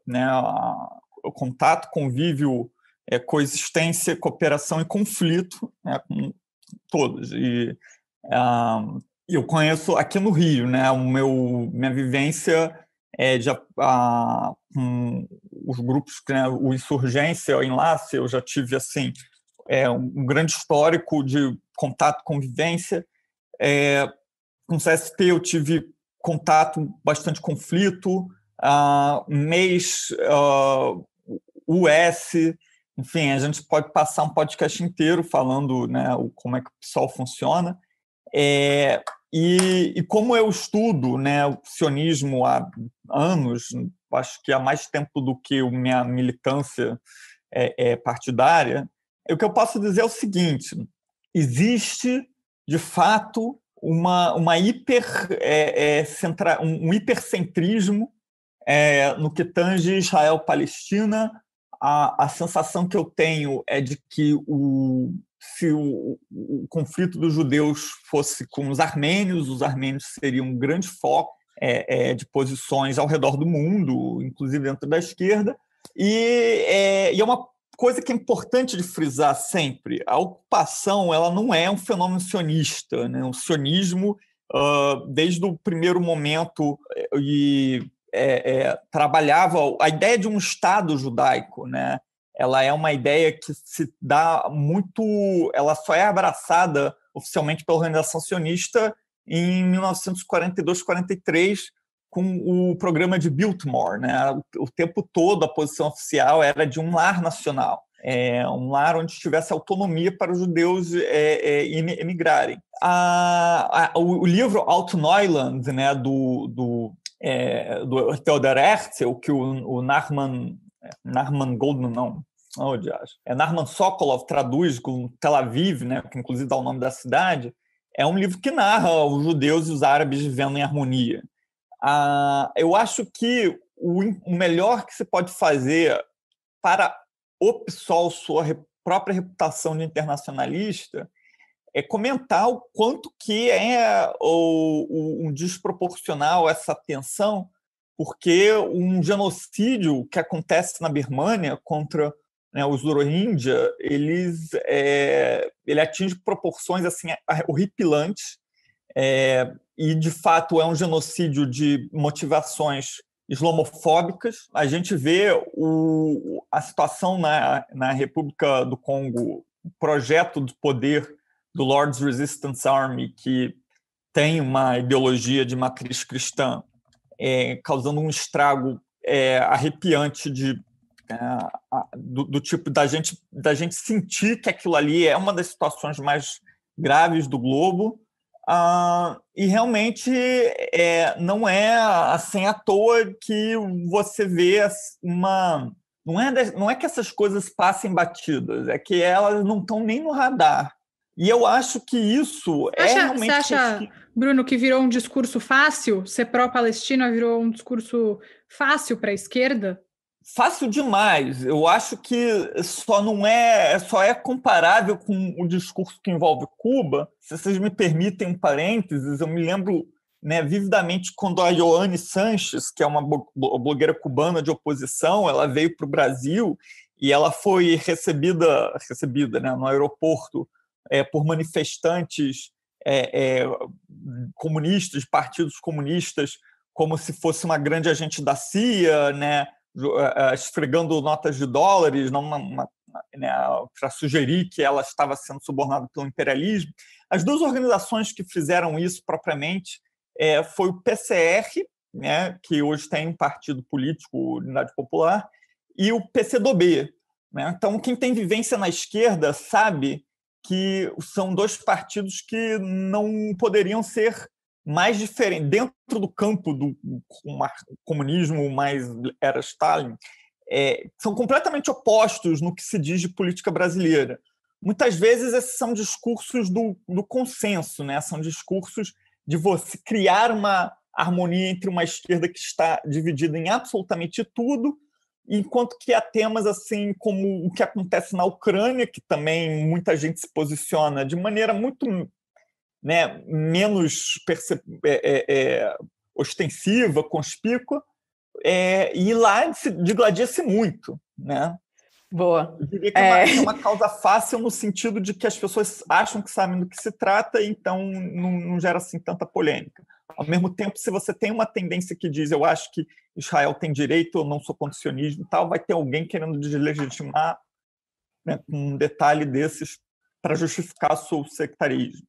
né, a, contato, convívio é, coexistência, cooperação e conflito né, com todos. E uh, eu conheço aqui no Rio, né, o meu, minha vivência é de, uh, os grupos, né, o Insurgência, o Enlace, eu já tive assim é, um grande histórico de contato, convivência. É, com o CST eu tive contato, bastante conflito, uh, mês, uh, US, enfim, a gente pode passar um podcast inteiro falando né, como é que o PSOL funciona. É, e, e, como eu estudo né, o sionismo há anos, acho que há mais tempo do que minha militância é, é partidária, é o que eu posso dizer é o seguinte: existe, de fato, uma, uma hiper, é, é centra, um, um hipercentrismo é, no que tange Israel-Palestina a, a sensação que eu tenho é de que o, se o, o, conflito dos judeus fosse com os armênios, os armênios seriam um grande foco é, é, de posições ao redor do mundo, inclusive dentro da esquerda. E é, e é uma coisa que é importante de frisar sempre: a ocupação ela não é um fenômeno sionista. Né? O sionismo, uh, desde o primeiro momento, eh, e é, é, trabalhava a ideia de um Estado judaico, né? Ela é uma ideia que se dá muito, ela só é abraçada oficialmente pela organização sionista em 1942-43 com o programa de Biltmore, né? O tempo todo a posição oficial era de um lar nacional. É, um lar onde tivesse autonomia para os judeus é, é, emigrarem. A, a, o livro Alto Neuland, né, do, do é, do Theodor Herzl, que o, o Narman, é, Narman Goldman, não, oh, é Narman Sokolov traduz com Tel Aviv, né, que inclusive dá o nome da cidade, é um livro que narra os judeus e os árabes vivendo em harmonia. Ah, eu acho que o, o melhor que se pode fazer para o PSOL, sua própria reputação de internacionalista, é comentar o quanto que é o, o, um desproporcional essa tensão, porque um genocídio que acontece na Birmânia contra né, os Rohingya, eles é, ele atinge proporções assim horripilantes é, e de fato é um genocídio de motivações islamofóbicas. A gente vê o, a situação na, na República do Congo, o projeto do poder do Lord's Resistance Army, que tem uma ideologia de matriz cristã, é, causando um estrago é, arrepiante de, é, do, do, tipo da gente, da gente sentir que aquilo ali é uma das situações mais graves do globo. Ah, e realmente é, não é assim à toa que você vê uma. Não é, não é que essas coisas passem batidas, é que elas não estão nem no radar e eu acho que isso é acha, é realmente... Você acha, Bruno, que virou um discurso fácil? Ser pró-Palestina virou um discurso fácil para a esquerda? Fácil demais. Eu acho que só não é, só é comparável com o discurso que envolve Cuba. Se vocês me permitem um parênteses, eu me lembro né, vividamente quando a Joane Sanches, que é uma blogueira cubana de oposição, ela veio para o Brasil e ela foi recebida, recebida né, no aeroporto é, por manifestantes é, é, comunistas, partidos comunistas, como se fosse uma grande agente da CIA, né, esfregando notas de dólares né, para sugerir que ela estava sendo subornada pelo imperialismo. As duas organizações que fizeram isso propriamente é, foi o PCR, né, que hoje tem um partido político, Unidade Popular, e o PCdoB. Né? Então, quem tem vivência na esquerda sabe que são dois partidos que não poderiam ser mais diferentes. Dentro do campo do comunismo mais era Stalin, é, são completamente opostos no que se diz de política brasileira. Muitas vezes esses são discursos do, do consenso, né? são discursos de você criar uma harmonia entre uma esquerda que está dividida em absolutamente tudo enquanto que há temas assim como o que acontece na Ucrânia, que também muita gente se posiciona de maneira muito né, menos é, é, é, ostensiva, conspícua, é, e lá se digladia-se muito, né? Boa. Eu diria que é uma, é. é uma, causa fácil no sentido de que as pessoas acham que sabem do que se trata, então não, não gera assim tanta polêmica. Ao mesmo tempo, se você tem uma tendência que diz eu acho que Israel tem direito, eu não sou contra sionismo e tal, vai ter alguém querendo deslegitimar né, um detalhe desses para justificar seu sectarismo.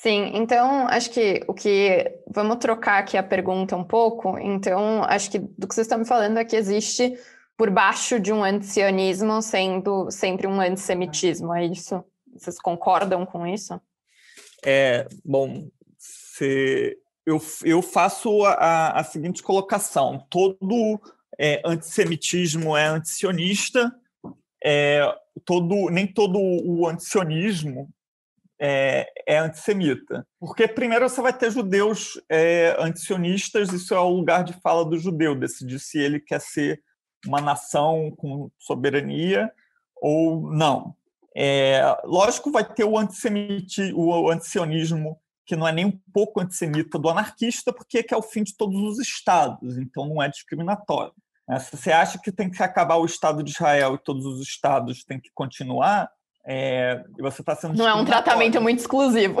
Sim, então acho que o que. Vamos trocar aqui a pergunta um pouco. Então, acho que do que vocês estão me falando é que existe por baixo de um antisionismo sendo sempre um antissemitismo, é isso? Vocês concordam com isso? É, bom, se eu, eu faço a, a seguinte colocação: todo é, antissemitismo é antisionista, é, todo, nem todo o antisionismo é, é antissemita. Porque, primeiro, você vai ter judeus é, antisionistas, isso é o lugar de fala do judeu, decidir se ele quer ser uma nação com soberania ou não. É, lógico, vai ter o, antissemitismo, o antisionismo que não é nem um pouco antissemita do anarquista, porque é, é o fim de todos os estados, então não é discriminatório. Né? Se você acha que tem que acabar o Estado de Israel e todos os estados têm que continuar, é, você está sendo não é um tratamento muito exclusivo.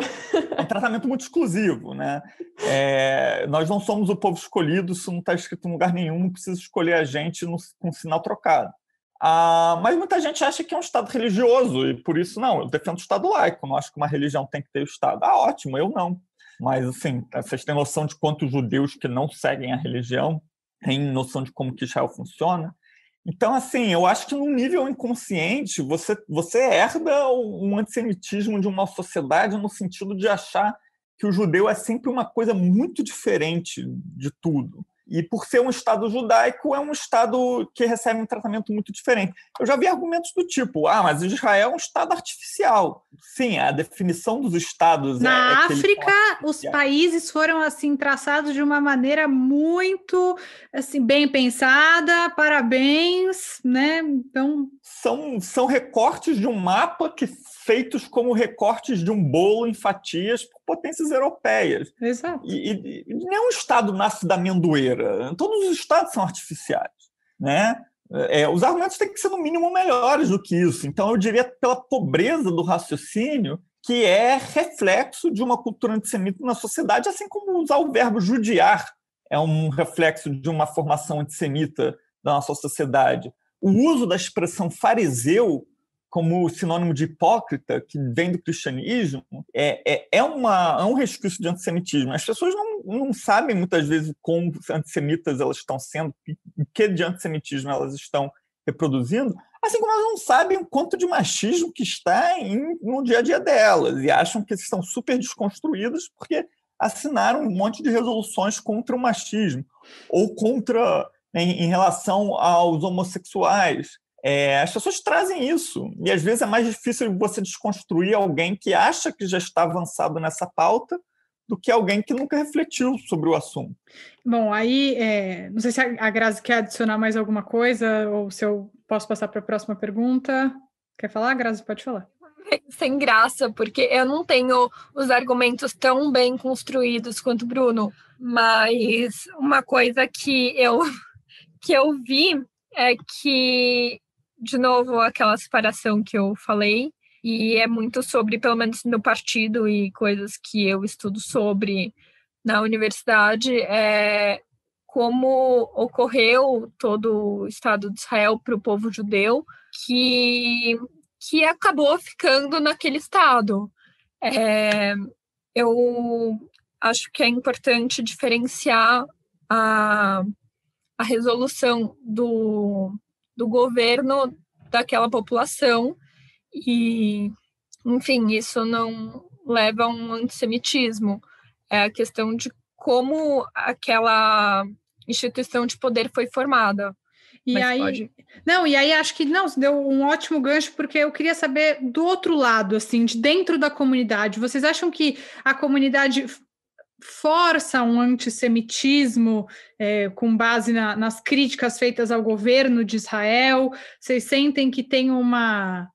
É um tratamento muito exclusivo, né? É, nós não somos o povo escolhido, isso não está escrito em lugar nenhum, não precisa escolher a gente no, com sinal trocado. Ah, mas muita gente acha que é um Estado religioso e por isso não, eu defendo o Estado laico, não acho que uma religião tem que ter o Estado. Ah, ótimo, eu não. Mas assim, vocês têm noção de quantos judeus que não seguem a religião, têm noção de como que Israel funciona. Então, assim, eu acho que num nível inconsciente você, você herda um antissemitismo de uma sociedade no sentido de achar que o judeu é sempre uma coisa muito diferente de tudo. E por ser um Estado judaico, é um Estado que recebe um tratamento muito diferente. Eu já vi argumentos do tipo: ah, mas Israel é um Estado artificial. Sim, a definição dos Estados. Na é, é África, os países foram assim traçados de uma maneira muito assim bem pensada. Parabéns, né? Então são são recortes de um mapa que feitos como recortes de um bolo em fatias por potências europeias. Exato. E, e nenhum Estado nasce da amendoeira. Todos os Estados são artificiais. Né? É, os argumentos têm que ser, no mínimo, melhores do que isso. Então, eu diria pela pobreza do raciocínio, que é reflexo de uma cultura antissemita na sociedade, assim como usar o verbo judiar é um reflexo de uma formação antissemita da nossa sociedade. O uso da expressão fariseu como sinônimo de hipócrita, que vem do cristianismo, é, é, é, uma, é um resquício de antissemitismo. As pessoas não, não sabem muitas vezes como antissemitas elas estão sendo, o que de antissemitismo elas estão reproduzindo, assim como elas não sabem o quanto de machismo que está em, no dia a dia delas e acham que estão super desconstruídas porque assinaram um monte de resoluções contra o machismo ou contra em, em relação aos homossexuais é, as pessoas trazem isso, e às vezes é mais difícil você desconstruir alguém que acha que já está avançado nessa pauta do que alguém que nunca refletiu sobre o assunto. Bom, aí, é, não sei se a Grazi quer adicionar mais alguma coisa, ou se eu posso passar para a próxima pergunta. Quer falar, Grazi? Pode falar sem graça, porque eu não tenho os argumentos tão bem construídos quanto o Bruno. Mas uma coisa que eu que eu vi é que de novo, aquela separação que eu falei, e é muito sobre, pelo menos no partido e coisas que eu estudo sobre na universidade, é como ocorreu todo o Estado de Israel para o povo judeu, que, que acabou ficando naquele Estado. É, eu acho que é importante diferenciar a, a resolução do do governo daquela população e, enfim, isso não leva a um antissemitismo. É a questão de como aquela instituição de poder foi formada. E Mas aí, pode. não, e aí acho que não deu um ótimo gancho porque eu queria saber do outro lado, assim, de dentro da comunidade. Vocês acham que a comunidade força um antissemitismo é, com base na, nas críticas feitas ao governo de Israel? Vocês sentem que tem uma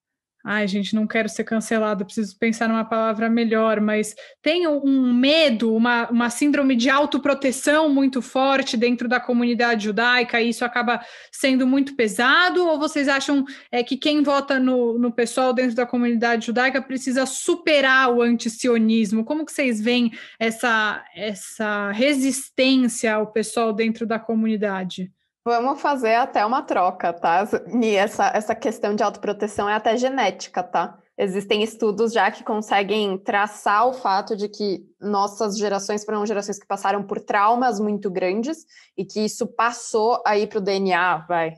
ai, gente, não quero ser cancelado, preciso pensar numa palavra melhor, mas tem um medo, uma, uma síndrome de autoproteção muito forte dentro da comunidade judaica, e isso acaba sendo muito pesado, ou vocês acham é, que quem vota no, no pessoal dentro da comunidade judaica precisa superar o antisionismo? Como que vocês veem essa, essa resistência ao pessoal dentro da comunidade? Vamos fazer até uma troca, tá? E essa, essa questão de autoproteção é até genética, tá? Existem estudos já que conseguem traçar o fato de que nossas gerações foram gerações que passaram por traumas muito grandes e que isso passou aí para o DNA, vai.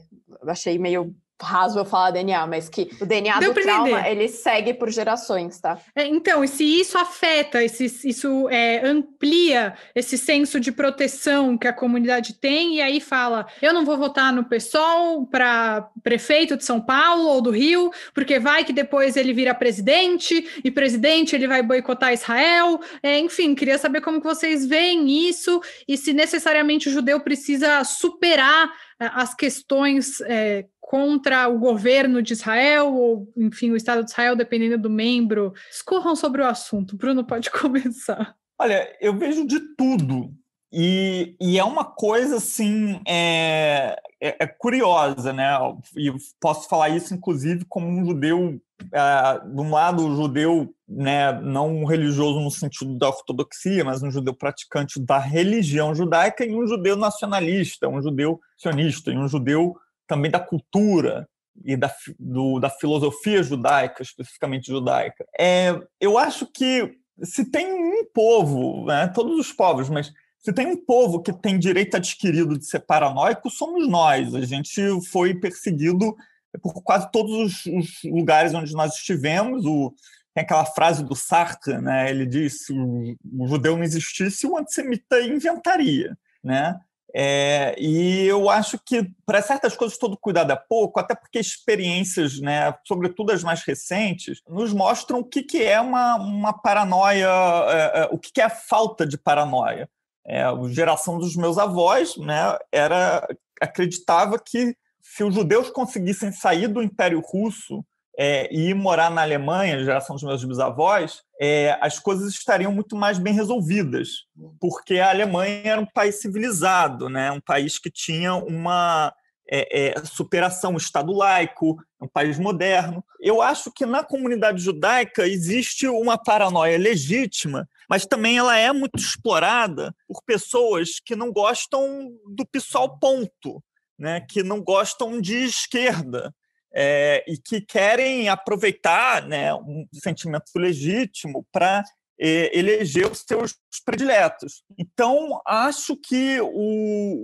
Achei meio raso eu falar DNA, mas que o DNA Deu do trauma, entender. ele segue por gerações, tá? É, então, e se isso afeta, se isso é, amplia esse senso de proteção que a comunidade tem, e aí fala, eu não vou votar no PSOL para prefeito de São Paulo ou do Rio, porque vai que depois ele vira presidente, e presidente ele vai boicotar Israel, é, enfim, queria saber como que vocês veem isso, e se necessariamente o judeu precisa superar é, as questões é, contra o governo de Israel, ou enfim, o Estado de Israel, dependendo do membro. Escorram sobre o assunto. Bruno, pode começar. Olha, eu vejo de tudo. E, e é uma coisa assim, é, é, é, curiosa, né? E posso falar isso, inclusive, como um judeu, é, de um lado, um judeu, né, não religioso no sentido da ortodoxia, mas um judeu praticante da religião judaica, e um judeu nacionalista, um judeu sionista, e um judeu também da cultura e da, do, da filosofia judaica, especificamente judaica. É, eu acho que se tem um povo, né, todos os povos, mas se tem um povo que tem direito adquirido de ser paranoico, somos nós. A gente foi perseguido por quase todos os, os lugares onde nós estivemos. O, tem aquela frase do Sartre, né? Ele diz: o, o judeu não existisse, o antissemita inventaria, né? É, e eu acho que para certas coisas todo cuidado é pouco, até porque experiências, né, sobretudo as mais recentes, nos mostram o que, que é uma, uma paranoia, é, é, o que, que é a falta de paranoia. É, a geração dos meus avós né, era acreditava que se os judeus conseguissem sair do Império Russo é, e morar na Alemanha, geração dos meus bisavós, é, as coisas estariam muito mais bem resolvidas, porque a Alemanha era um país civilizado, né? um país que tinha uma é, é, superação, um Estado laico, um país moderno. Eu acho que na comunidade judaica existe uma paranoia legítima, mas também ela é muito explorada por pessoas que não gostam do pessoal ponto, né? que não gostam de esquerda é, e que querem aproveitar né, um sentimento legítimo para é, eleger os seus prediletos. Então, acho que o,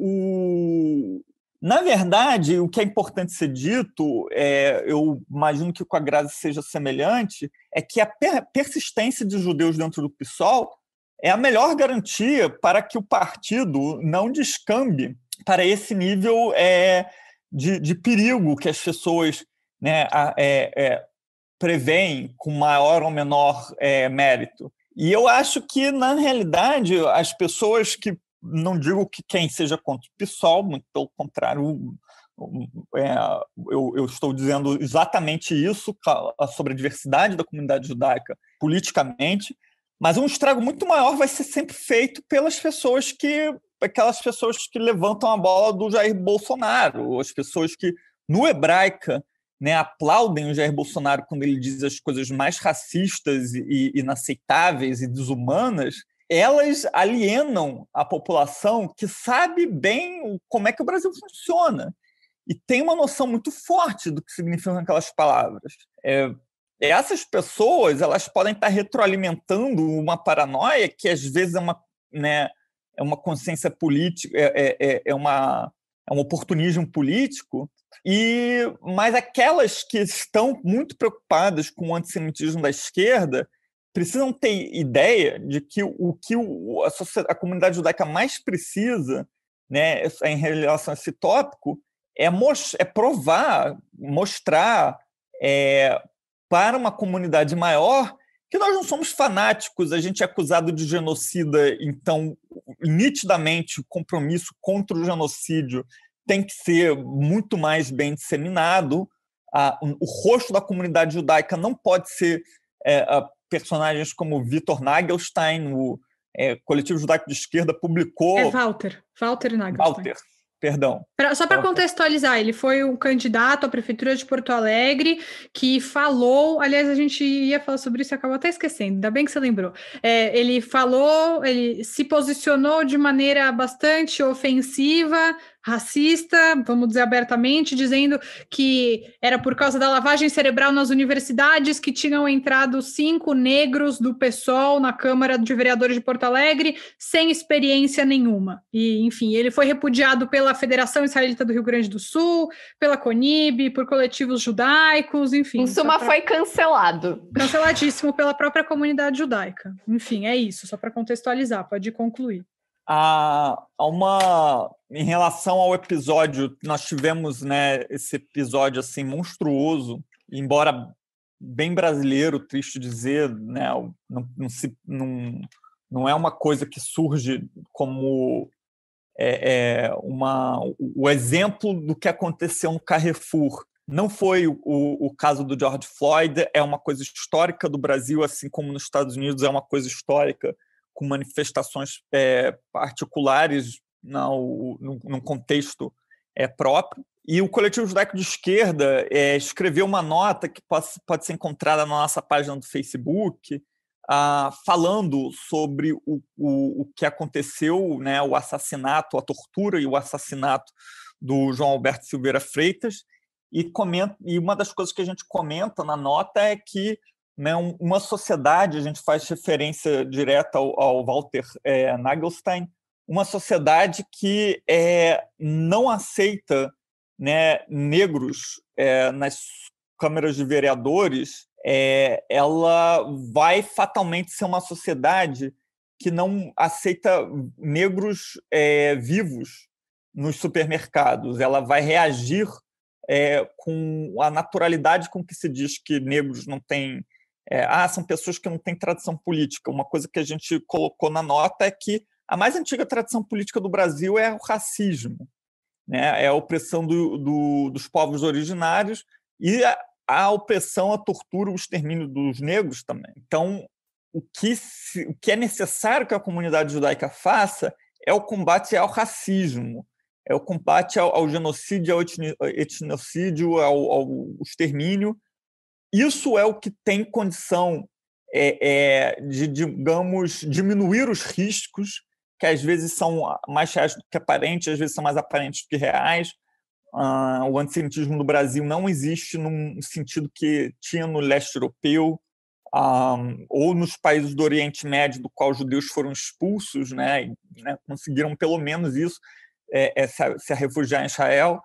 o na verdade, o que é importante ser dito, é, eu imagino que com a Grazi seja semelhante, é que a per persistência de judeus dentro do PSOL é a melhor garantia para que o partido não descambe para esse nível é, de, de perigo que as pessoas né, é, é, preveem com maior ou menor é, mérito. E eu acho que, na realidade, as pessoas que, não digo que quem seja contra o PSOL, muito pelo contrário, é, eu, eu, estou dizendo exatamente isso sobre a diversidade da comunidade judaica politicamente, mas um estrago muito maior vai ser sempre feito pelas pessoas que aquelas pessoas que levantam a bola do Jair Bolsonaro, as pessoas que, no Hebraica, né, aplaudem o Jair Bolsonaro quando ele diz as coisas mais racistas e inaceitáveis e desumanas, elas alienam a população que sabe bem como é que o Brasil funciona e tem uma noção muito forte do que significam aquelas palavras. É, essas pessoas elas podem estar retroalimentando uma paranoia que às vezes é uma, né, é uma consciência política, é, é, é, é, uma, é um oportunismo político, e mas aquelas que estão muito preocupadas com o antissemitismo da esquerda precisam ter ideia de que o que o, a, a comunidade judaica mais precisa né, é, em relação a esse tópico é, most, é provar, mostrar é, para uma comunidade maior que nós não somos fanáticos, a gente é acusado de genocida, então, nitidamente, o compromisso contra o genocídio tem que ser muito mais bem disseminado. o rosto da comunidade judaica não pode ser é, personagens como Vitor Nagelstein, o é, coletivo judaico de esquerda, publicou. É Walter, Walter Nagelstein. Walter, perdão. Pra, só para contextualizar, ele foi um candidato à Prefeitura de Porto Alegre que falou, aliás, a gente ia falar sobre isso e acabou até esquecendo, ainda bem que você lembrou. É, ele falou, ele se posicionou de maneira bastante ofensiva racista, vamos dizer abertamente, dizendo que era por causa da lavagem cerebral nas universidades que tinham entrado cinco negros do PSOL na Câmara de Vereadores de Porto Alegre sem experiência nenhuma. E, enfim, ele foi repudiado pela Federação Israelita do Rio Grande do Sul, pela CONIB, por coletivos judaicos, enfim. Em suma, pra... foi cancelado. Canceladíssimo pela própria comunidade judaica. Enfim, é isso, só para contextualizar, pode concluir a, a uma em relação ao episódio nós tivemos né esse episódio assim monstruoso embora bem brasileiro triste dizer né não, não, se, não, não é uma coisa que surge como é, é uma o exemplo do que aconteceu no Carrefour não foi o, o, caso do George Floyd, é uma coisa histórica do Brasil, assim como nos Estados Unidos é uma coisa histórica com manifestações é, particulares no, num contexto é, próprio. E o coletivo judaico de esquerda é, escreveu uma nota que pode, pode ser encontrada na nossa página do Facebook, ah, falando sobre o, o, o, que aconteceu, né, o assassinato, a tortura e o assassinato do João Alberto Silveira Freitas. E, comenta, e uma das coisas que a gente comenta na nota é que né? Uma sociedade, a gente faz referência direta ao, ao Walter é, Nagelstein, uma sociedade que é, não aceita né, negros é, nas câmaras de vereadores, é, ela vai fatalmente ser uma sociedade que não aceita negros é, vivos nos supermercados. Ela vai reagir é, com a naturalidade com que se diz que negros não têm é, ah, são pessoas que não têm tradição política. Uma coisa que a gente colocou na nota é que a mais antiga tradição política do Brasil é o racismo, né? é a opressão do, do, dos povos originários e a, a, opressão, a tortura, o extermínio dos negros também. Então, o que, se, o que é necessário que a comunidade judaica faça é o combate ao racismo, é o combate ao, ao genocídio, ao etnocídio, ao, ao extermínio isso é o que tem condição é, é, de, digamos, diminuir os riscos, que às vezes são mais reais do que aparentes, às vezes são mais aparentes do que reais. Uh, o antissemitismo no Brasil não existe num sentido que tinha no leste europeu um, ah, ou nos países do Oriente Médio, do qual os judeus foram expulsos, né, e, né conseguiram pelo menos isso, é, é se, se refugiar em Israel.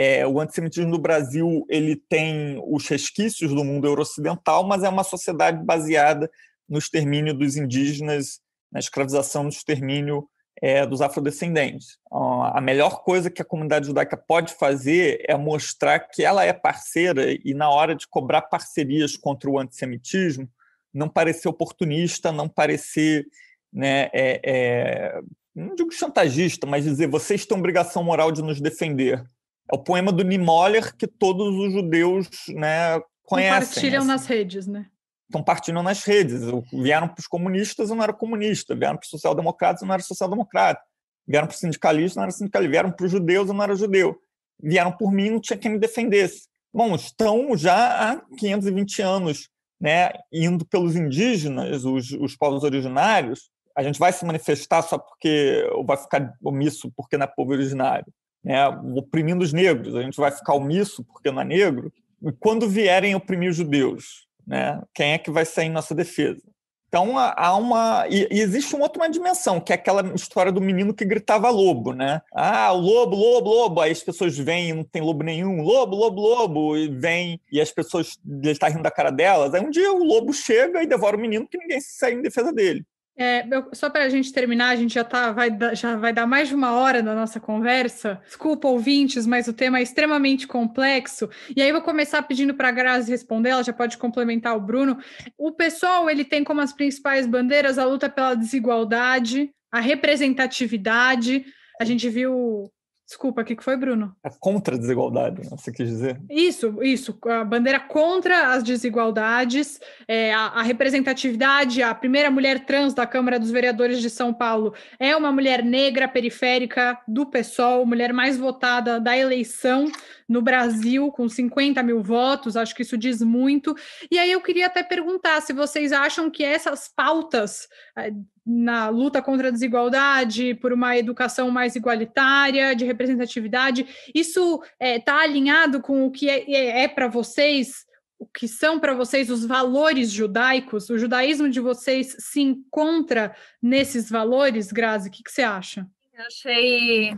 É, o antissemitismo no Brasil ele tem os resquícios do mundo euro-ocidental, mas é uma sociedade baseada no extermínio dos indígenas, na escravização, no extermínio é, dos afrodescendentes. A melhor coisa que a comunidade judaica pode fazer é mostrar que ela é parceira e, na hora de cobrar parcerias contra o antissemitismo, não parecer oportunista, não parecer, né, é, é, não digo chantagista, mas dizer vocês têm obrigação moral de nos defender. É o poema do Niemöller que todos os judeus né, conhecem. Compartilham assim. nas redes, né? Estão partilhando nas redes. Vieram para os comunistas, eu não era comunista. Vieram para os social-democratas, eu não era social-democrata. Vieram para os sindicalistas, eu não era sindicalista. Vieram para os judeus, eu não era judeu. Vieram por mim, não tinha quem me defendesse. Bom, estão já há 520 anos né, indo pelos indígenas, os, os povos originários, a gente vai se manifestar só porque ou vai ficar omisso porque não é povo originário né, oprimindo os negros, a gente vai ficar omisso porque não é negro. E quando vierem oprimir os judeus, né, quem é que vai sair em nossa defesa? Então há uma e, existe uma outra dimensão que é aquela história do menino que gritava lobo, né? Ah, lobo, lobo, lobo. Aí as pessoas vêm e não tem lobo nenhum. Lobo, lobo, lobo. E vem e as pessoas ele está rindo da cara delas. Aí um dia o lobo chega e devora o menino que ninguém sai em defesa dele. É, eu, só para a gente terminar, a gente já, tá, vai, já vai dar mais de uma hora da nossa conversa. Desculpa, ouvintes, mas o tema é extremamente complexo. E aí vou começar pedindo para a Grazi responder, ela já pode complementar o Bruno. O pessoal ele tem como as principais bandeiras a luta pela desigualdade, a representatividade. A gente viu Desculpa, o que, foi, Bruno? É contra a desigualdade, né? você quis dizer? Isso, isso. A bandeira contra as desigualdades, é, a, a, representatividade, a primeira mulher trans da Câmara dos Vereadores de São Paulo é uma mulher negra periférica do PSOL, mulher mais votada da eleição no Brasil com 50 mil votos, acho que isso diz muito. E aí eu queria até perguntar se vocês acham que essas pautas eh, na luta contra a desigualdade, por uma educação mais igualitária, de representatividade, isso está eh, é, alinhado com o que é, é, é para vocês o que são para vocês os valores judaicos? O judaísmo de vocês se encontra nesses valores, Grazi? O que, que você acha? Eu achei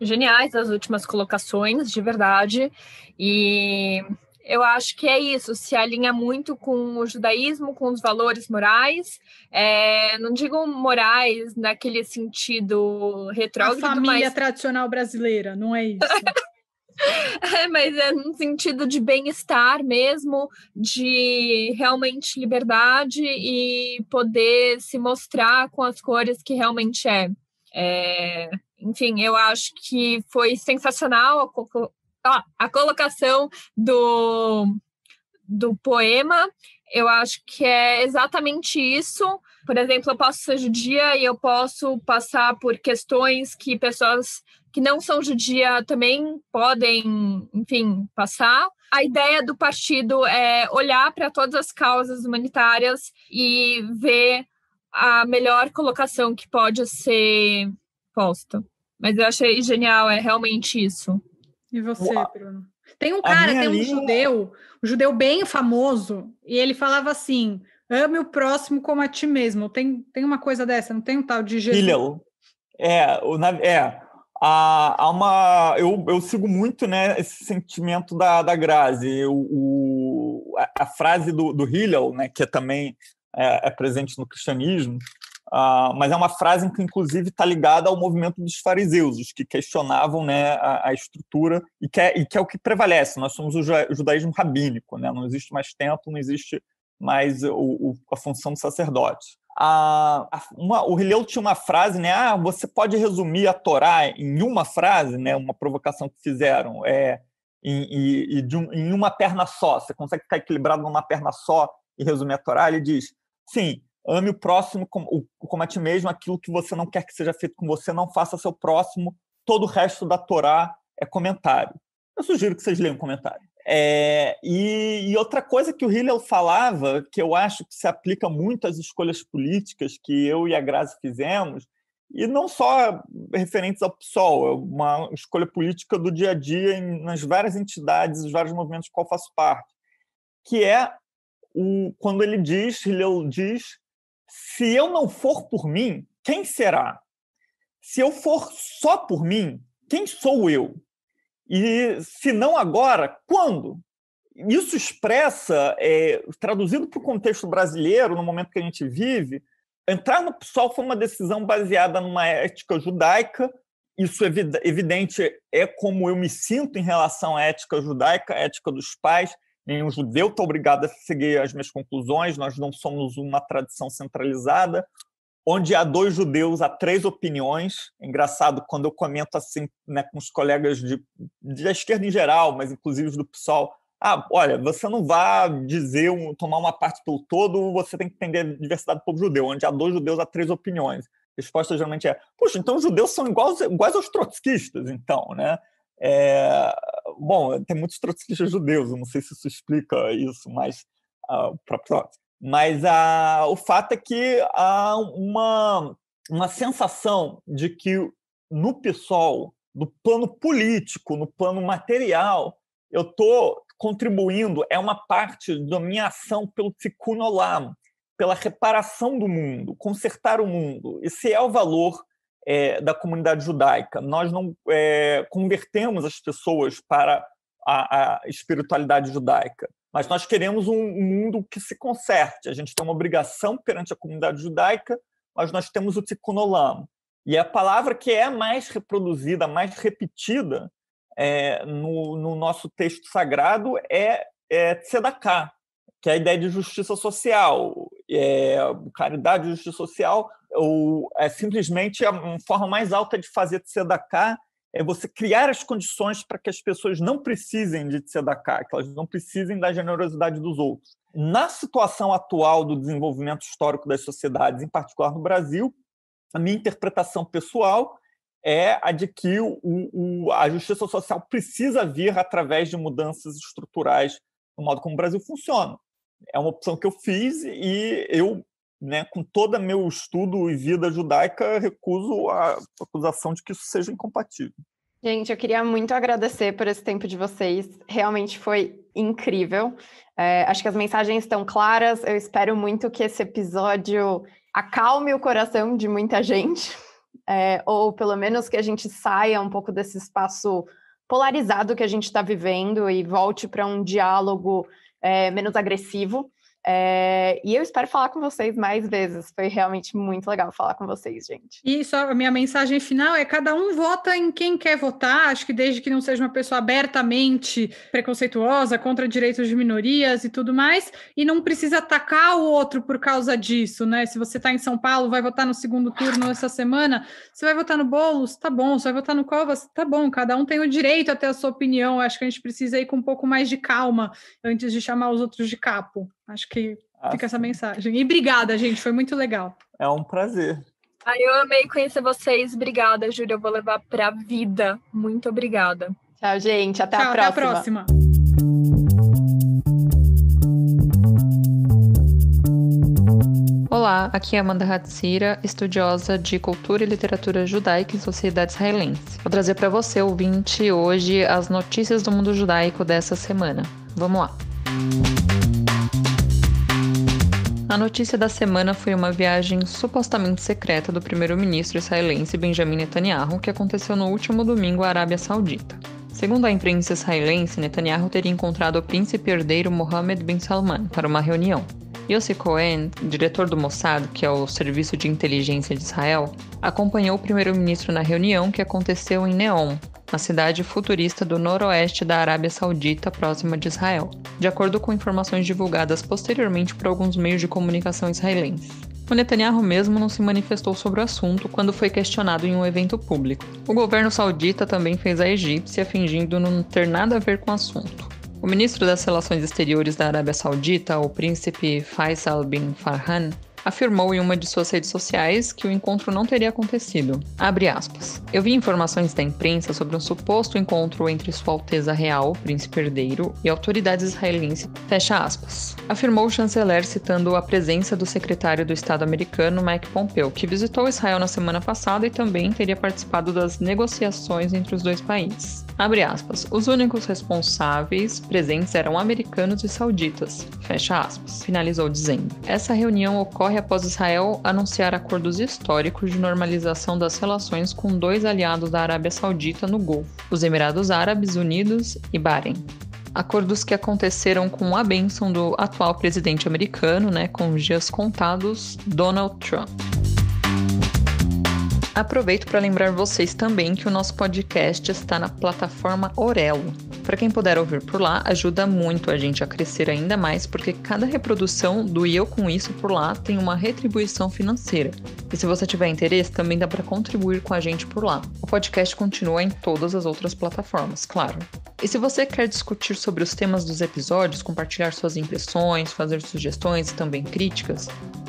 geniais as últimas colocações, de verdade. E eu acho que é isso, se alinha muito com o judaísmo, com os valores morais. É, não digo morais naquele sentido retrógrado, A família mas... tradicional brasileira, não é isso? É, mas é no sentido de bem-estar mesmo, de realmente liberdade e poder se mostrar com as cores que realmente é. é enfim, eu acho que foi sensacional a, a colocação do, do poema. Eu acho que é exatamente isso. Por exemplo, eu posso ser judia e eu posso passar por questões que pessoas que não são judia também podem, enfim, passar. A ideia do partido é olhar para todas as causas humanitárias e ver a melhor colocação que pode ser posta. Mas eu achei genial, é realmente isso. E você, Bruno? Tem um cara, tem um linha... judeu, um judeu bem famoso, e ele falava assim: ame o próximo como a ti mesmo. Tem, tem uma coisa dessa, não tem um tal de Jesus? Hillel. é, é a uma. Eu, eu sigo muito né, esse sentimento da, da Grazi. O, o a, a, frase do, do Hillel, né, que é também é, é presente no cristianismo, Uh, mas é uma frase que, inclusive, está ligada ao movimento dos fariseus, os que questionavam né, a, a estrutura, e que, é, e que, é, o que prevalece. Nós somos o judaísmo rabínico, né? não existe mais templo, não existe mais o, o, a função do sacerdote. A, ah, a, uma, o Hillel tinha uma frase, né? Ah, você pode resumir a Torá em uma frase, né? Uma provocação que fizeram, é, em, em uma perna só. Você consegue ficar equilibrado numa perna só e resumir a Torá? Ele diz, sim, Ame o próximo como, como a ti mesmo, aquilo que você não quer que seja feito com você, não faça seu próximo. Todo o resto da Torá é comentário. Eu sugiro que vocês leiam o comentário. É, e, e, outra coisa que o Hillel falava, que eu acho que se aplica muito às escolhas políticas que eu e a Grazi fizemos, e não só referentes ao PSOL, é uma escolha política do dia a dia em, nas várias entidades, os vários movimentos que eu faço parte, que é o, quando ele diz, Hillel diz, se eu não for por mim, quem será? Se eu for só por mim, quem sou eu? E se não agora, quando? Isso expressa, é, traduzido para o contexto brasileiro, no momento que a gente vive, entrar no PSOL foi uma decisão baseada numa ética judaica. Isso, evidente, é como eu me sinto em relação à ética judaica, à ética dos pais, nenhum judeu está obrigado a seguir as minhas conclusões, nós não somos uma tradição centralizada, onde há dois judeus, há três opiniões. engraçado, quando eu comento assim né, com os colegas de, da esquerda em geral, mas inclusive do PSOL, ah, olha, você não vá dizer, tomar uma parte pelo todo, você tem que entender a diversidade do povo judeu, onde há dois judeus, há três opiniões. A resposta geralmente é, puxa, então os judeus são iguais, iguais aos trotskistas, então, né? É, bom, tem muitos trotskistas judeus, não sei se isso explica isso, mas uh, próprio mas uh, o fato é que há uma, uma sensação de que no PSOL, no plano político, no plano material, eu estou contribuindo, é uma parte da minha ação pelo Tikkun Olam, pela reparação do mundo, consertar o mundo. Esse é o valor é, da comunidade judaica. Nós não é, convertemos as pessoas para a, a, espiritualidade judaica, mas nós queremos um mundo que se conserte. A gente tem uma obrigação perante a comunidade judaica, mas nós temos o tikkun olam. E é a palavra que é mais reproduzida, mais repetida é, no, no, nosso texto sagrado é, é tzedakah, que é a ideia de justiça social, é, caridade, justiça social, ou é simplesmente a forma mais alta de fazer tzedakah é você criar as condições para que as pessoas não precisem de tzedakah, que elas não precisem da generosidade dos outros. Na situação atual do desenvolvimento histórico das sociedades, em particular no Brasil, a minha interpretação pessoal é a de que o, o, a justiça social precisa vir através de mudanças estruturais no modo como o Brasil funciona é uma opção que eu fiz e eu, né, com todo meu estudo e vida judaica, recuso a acusação de que isso seja incompatível. Gente, eu queria muito agradecer por esse tempo de vocês. Realmente foi incrível. É, acho que as mensagens estão claras. Eu espero muito que esse episódio acalme o coração de muita gente, é, ou pelo menos que a gente saia um pouco desse espaço polarizado que a gente está vivendo e volte para um diálogo é, menos agressivo. É, e eu espero falar com vocês mais vezes. Foi realmente muito legal falar com vocês, gente. E só a minha mensagem final é: cada um vota em quem quer votar. Acho que desde que não seja uma pessoa abertamente preconceituosa contra direitos de minorias e tudo mais, e não precisa atacar o outro por causa disso, né? Se você está em São Paulo, vai votar no segundo turno essa semana, você vai votar no Boulos, tá bom. Você vai votar no Covas, tá bom. Cada um tem o direito a ter a sua opinião. Acho que a gente precisa ir com um pouco mais de calma antes de chamar os outros de capo. Acho que ah, fica essa mensagem. E obrigada, gente, foi muito legal. É um prazer. Ah, eu amei conhecer vocês. Obrigada, Júlia. Eu vou levar pra vida. Muito obrigada. Tchau, gente. Até, Tchau, a, próxima. até a próxima. Olá, aqui é Amanda Hatsira, estudiosa de cultura e literatura judaica em sociedade israelense. Vou trazer para você, ouvinte, hoje as notícias do mundo judaico dessa semana. Vamos lá. Música a notícia da semana foi uma viagem supostamente secreta do primeiro-ministro israelense Benjamin Netanyahu, que aconteceu no último domingo à Arábia Saudita. Segundo a imprensa israelense, Netanyahu teria encontrado o príncipe herdeiro Mohammed bin Salman para uma reunião. Yossi Cohen, diretor do Mossad, que é o Serviço de Inteligência de Israel, acompanhou o primeiro-ministro na reunião que aconteceu em Neom, uma cidade futurista do noroeste da Arábia Saudita, próxima de Israel, de acordo com informações divulgadas posteriormente por alguns meios de comunicação israelenses. O Netanyahu mesmo não se manifestou sobre o assunto quando foi questionado em um evento público. O governo saudita também fez a egípcia fingindo não ter nada a ver com o assunto. O ministro das Relações Exteriores da Arábia Saudita, o príncipe Faisal bin Farhan, afirmou em uma de suas redes sociais que o encontro não teria acontecido. Abre aspas. Eu vi informações da imprensa sobre um suposto encontro entre Sua Alteza Real, Príncipe Herdeiro, e autoridades israelenses. Fecha aspas. Afirmou o chanceler citando a presença do secretário do Estado americano Mike Pompeo, que visitou Israel na semana passada e também teria participado das negociações entre os dois países. Abre aspas. Os únicos responsáveis presentes eram americanos e sauditas. Fecha aspas. Finalizou dizendo. Essa reunião ocorre após Israel anunciar acordos históricos de normalização das relações com dois aliados da Arábia Saudita no Golfo, os Emirados Árabes Unidos e Bahrein acordos que aconteceram com a bênção do atual presidente americano, né, com os dias contados, Donald Trump. Aproveito para lembrar vocês também que o nosso podcast está na plataforma Orelo. Para quem puder ouvir por lá, ajuda muito a gente a crescer ainda mais, porque cada reprodução do Eu Com Isso por lá tem uma retribuição financeira. E se você tiver interesse, também dá para contribuir com a gente por lá. O podcast continua em todas as outras plataformas, claro. E se você quer discutir sobre os temas dos episódios, compartilhar suas impressões, fazer sugestões e também críticas,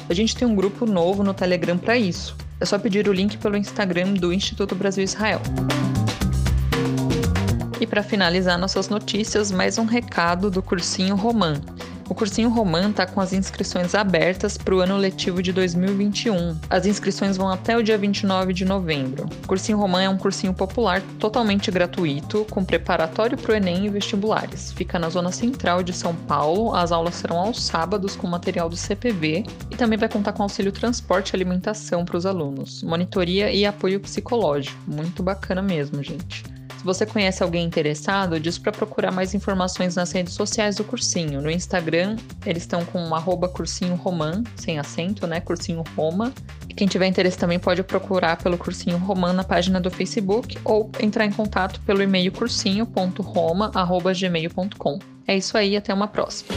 a gente tem um grupo novo no Telegram para isso é só pedir o link pelo Instagram do Instituto Brasil Israel. E para finalizar nossas notícias, mais um recado do cursinho Román. O cursinho Romã está com as inscrições abertas para o ano letivo de 2021. As inscrições vão até o dia 29 de novembro. O cursinho Romã é um cursinho popular totalmente gratuito, com preparatório para o Enem e vestibulares. Fica na zona central de São Paulo. As aulas serão aos sábados com material do CPV e também vai contar com auxílio transporte e alimentação para os alunos, monitoria e apoio psicológico. Muito bacana mesmo, gente. Se você conhece alguém interessado, diz para procurar mais informações nas redes sociais do cursinho. No Instagram, eles estão com cursinho roman, sem acento, né? Cursinho Roma. E quem tiver interesse também pode procurar pelo cursinho roman na página do Facebook ou entrar em contato pelo e-mail cursinho.roma@gmail.com. É isso aí, até uma próxima.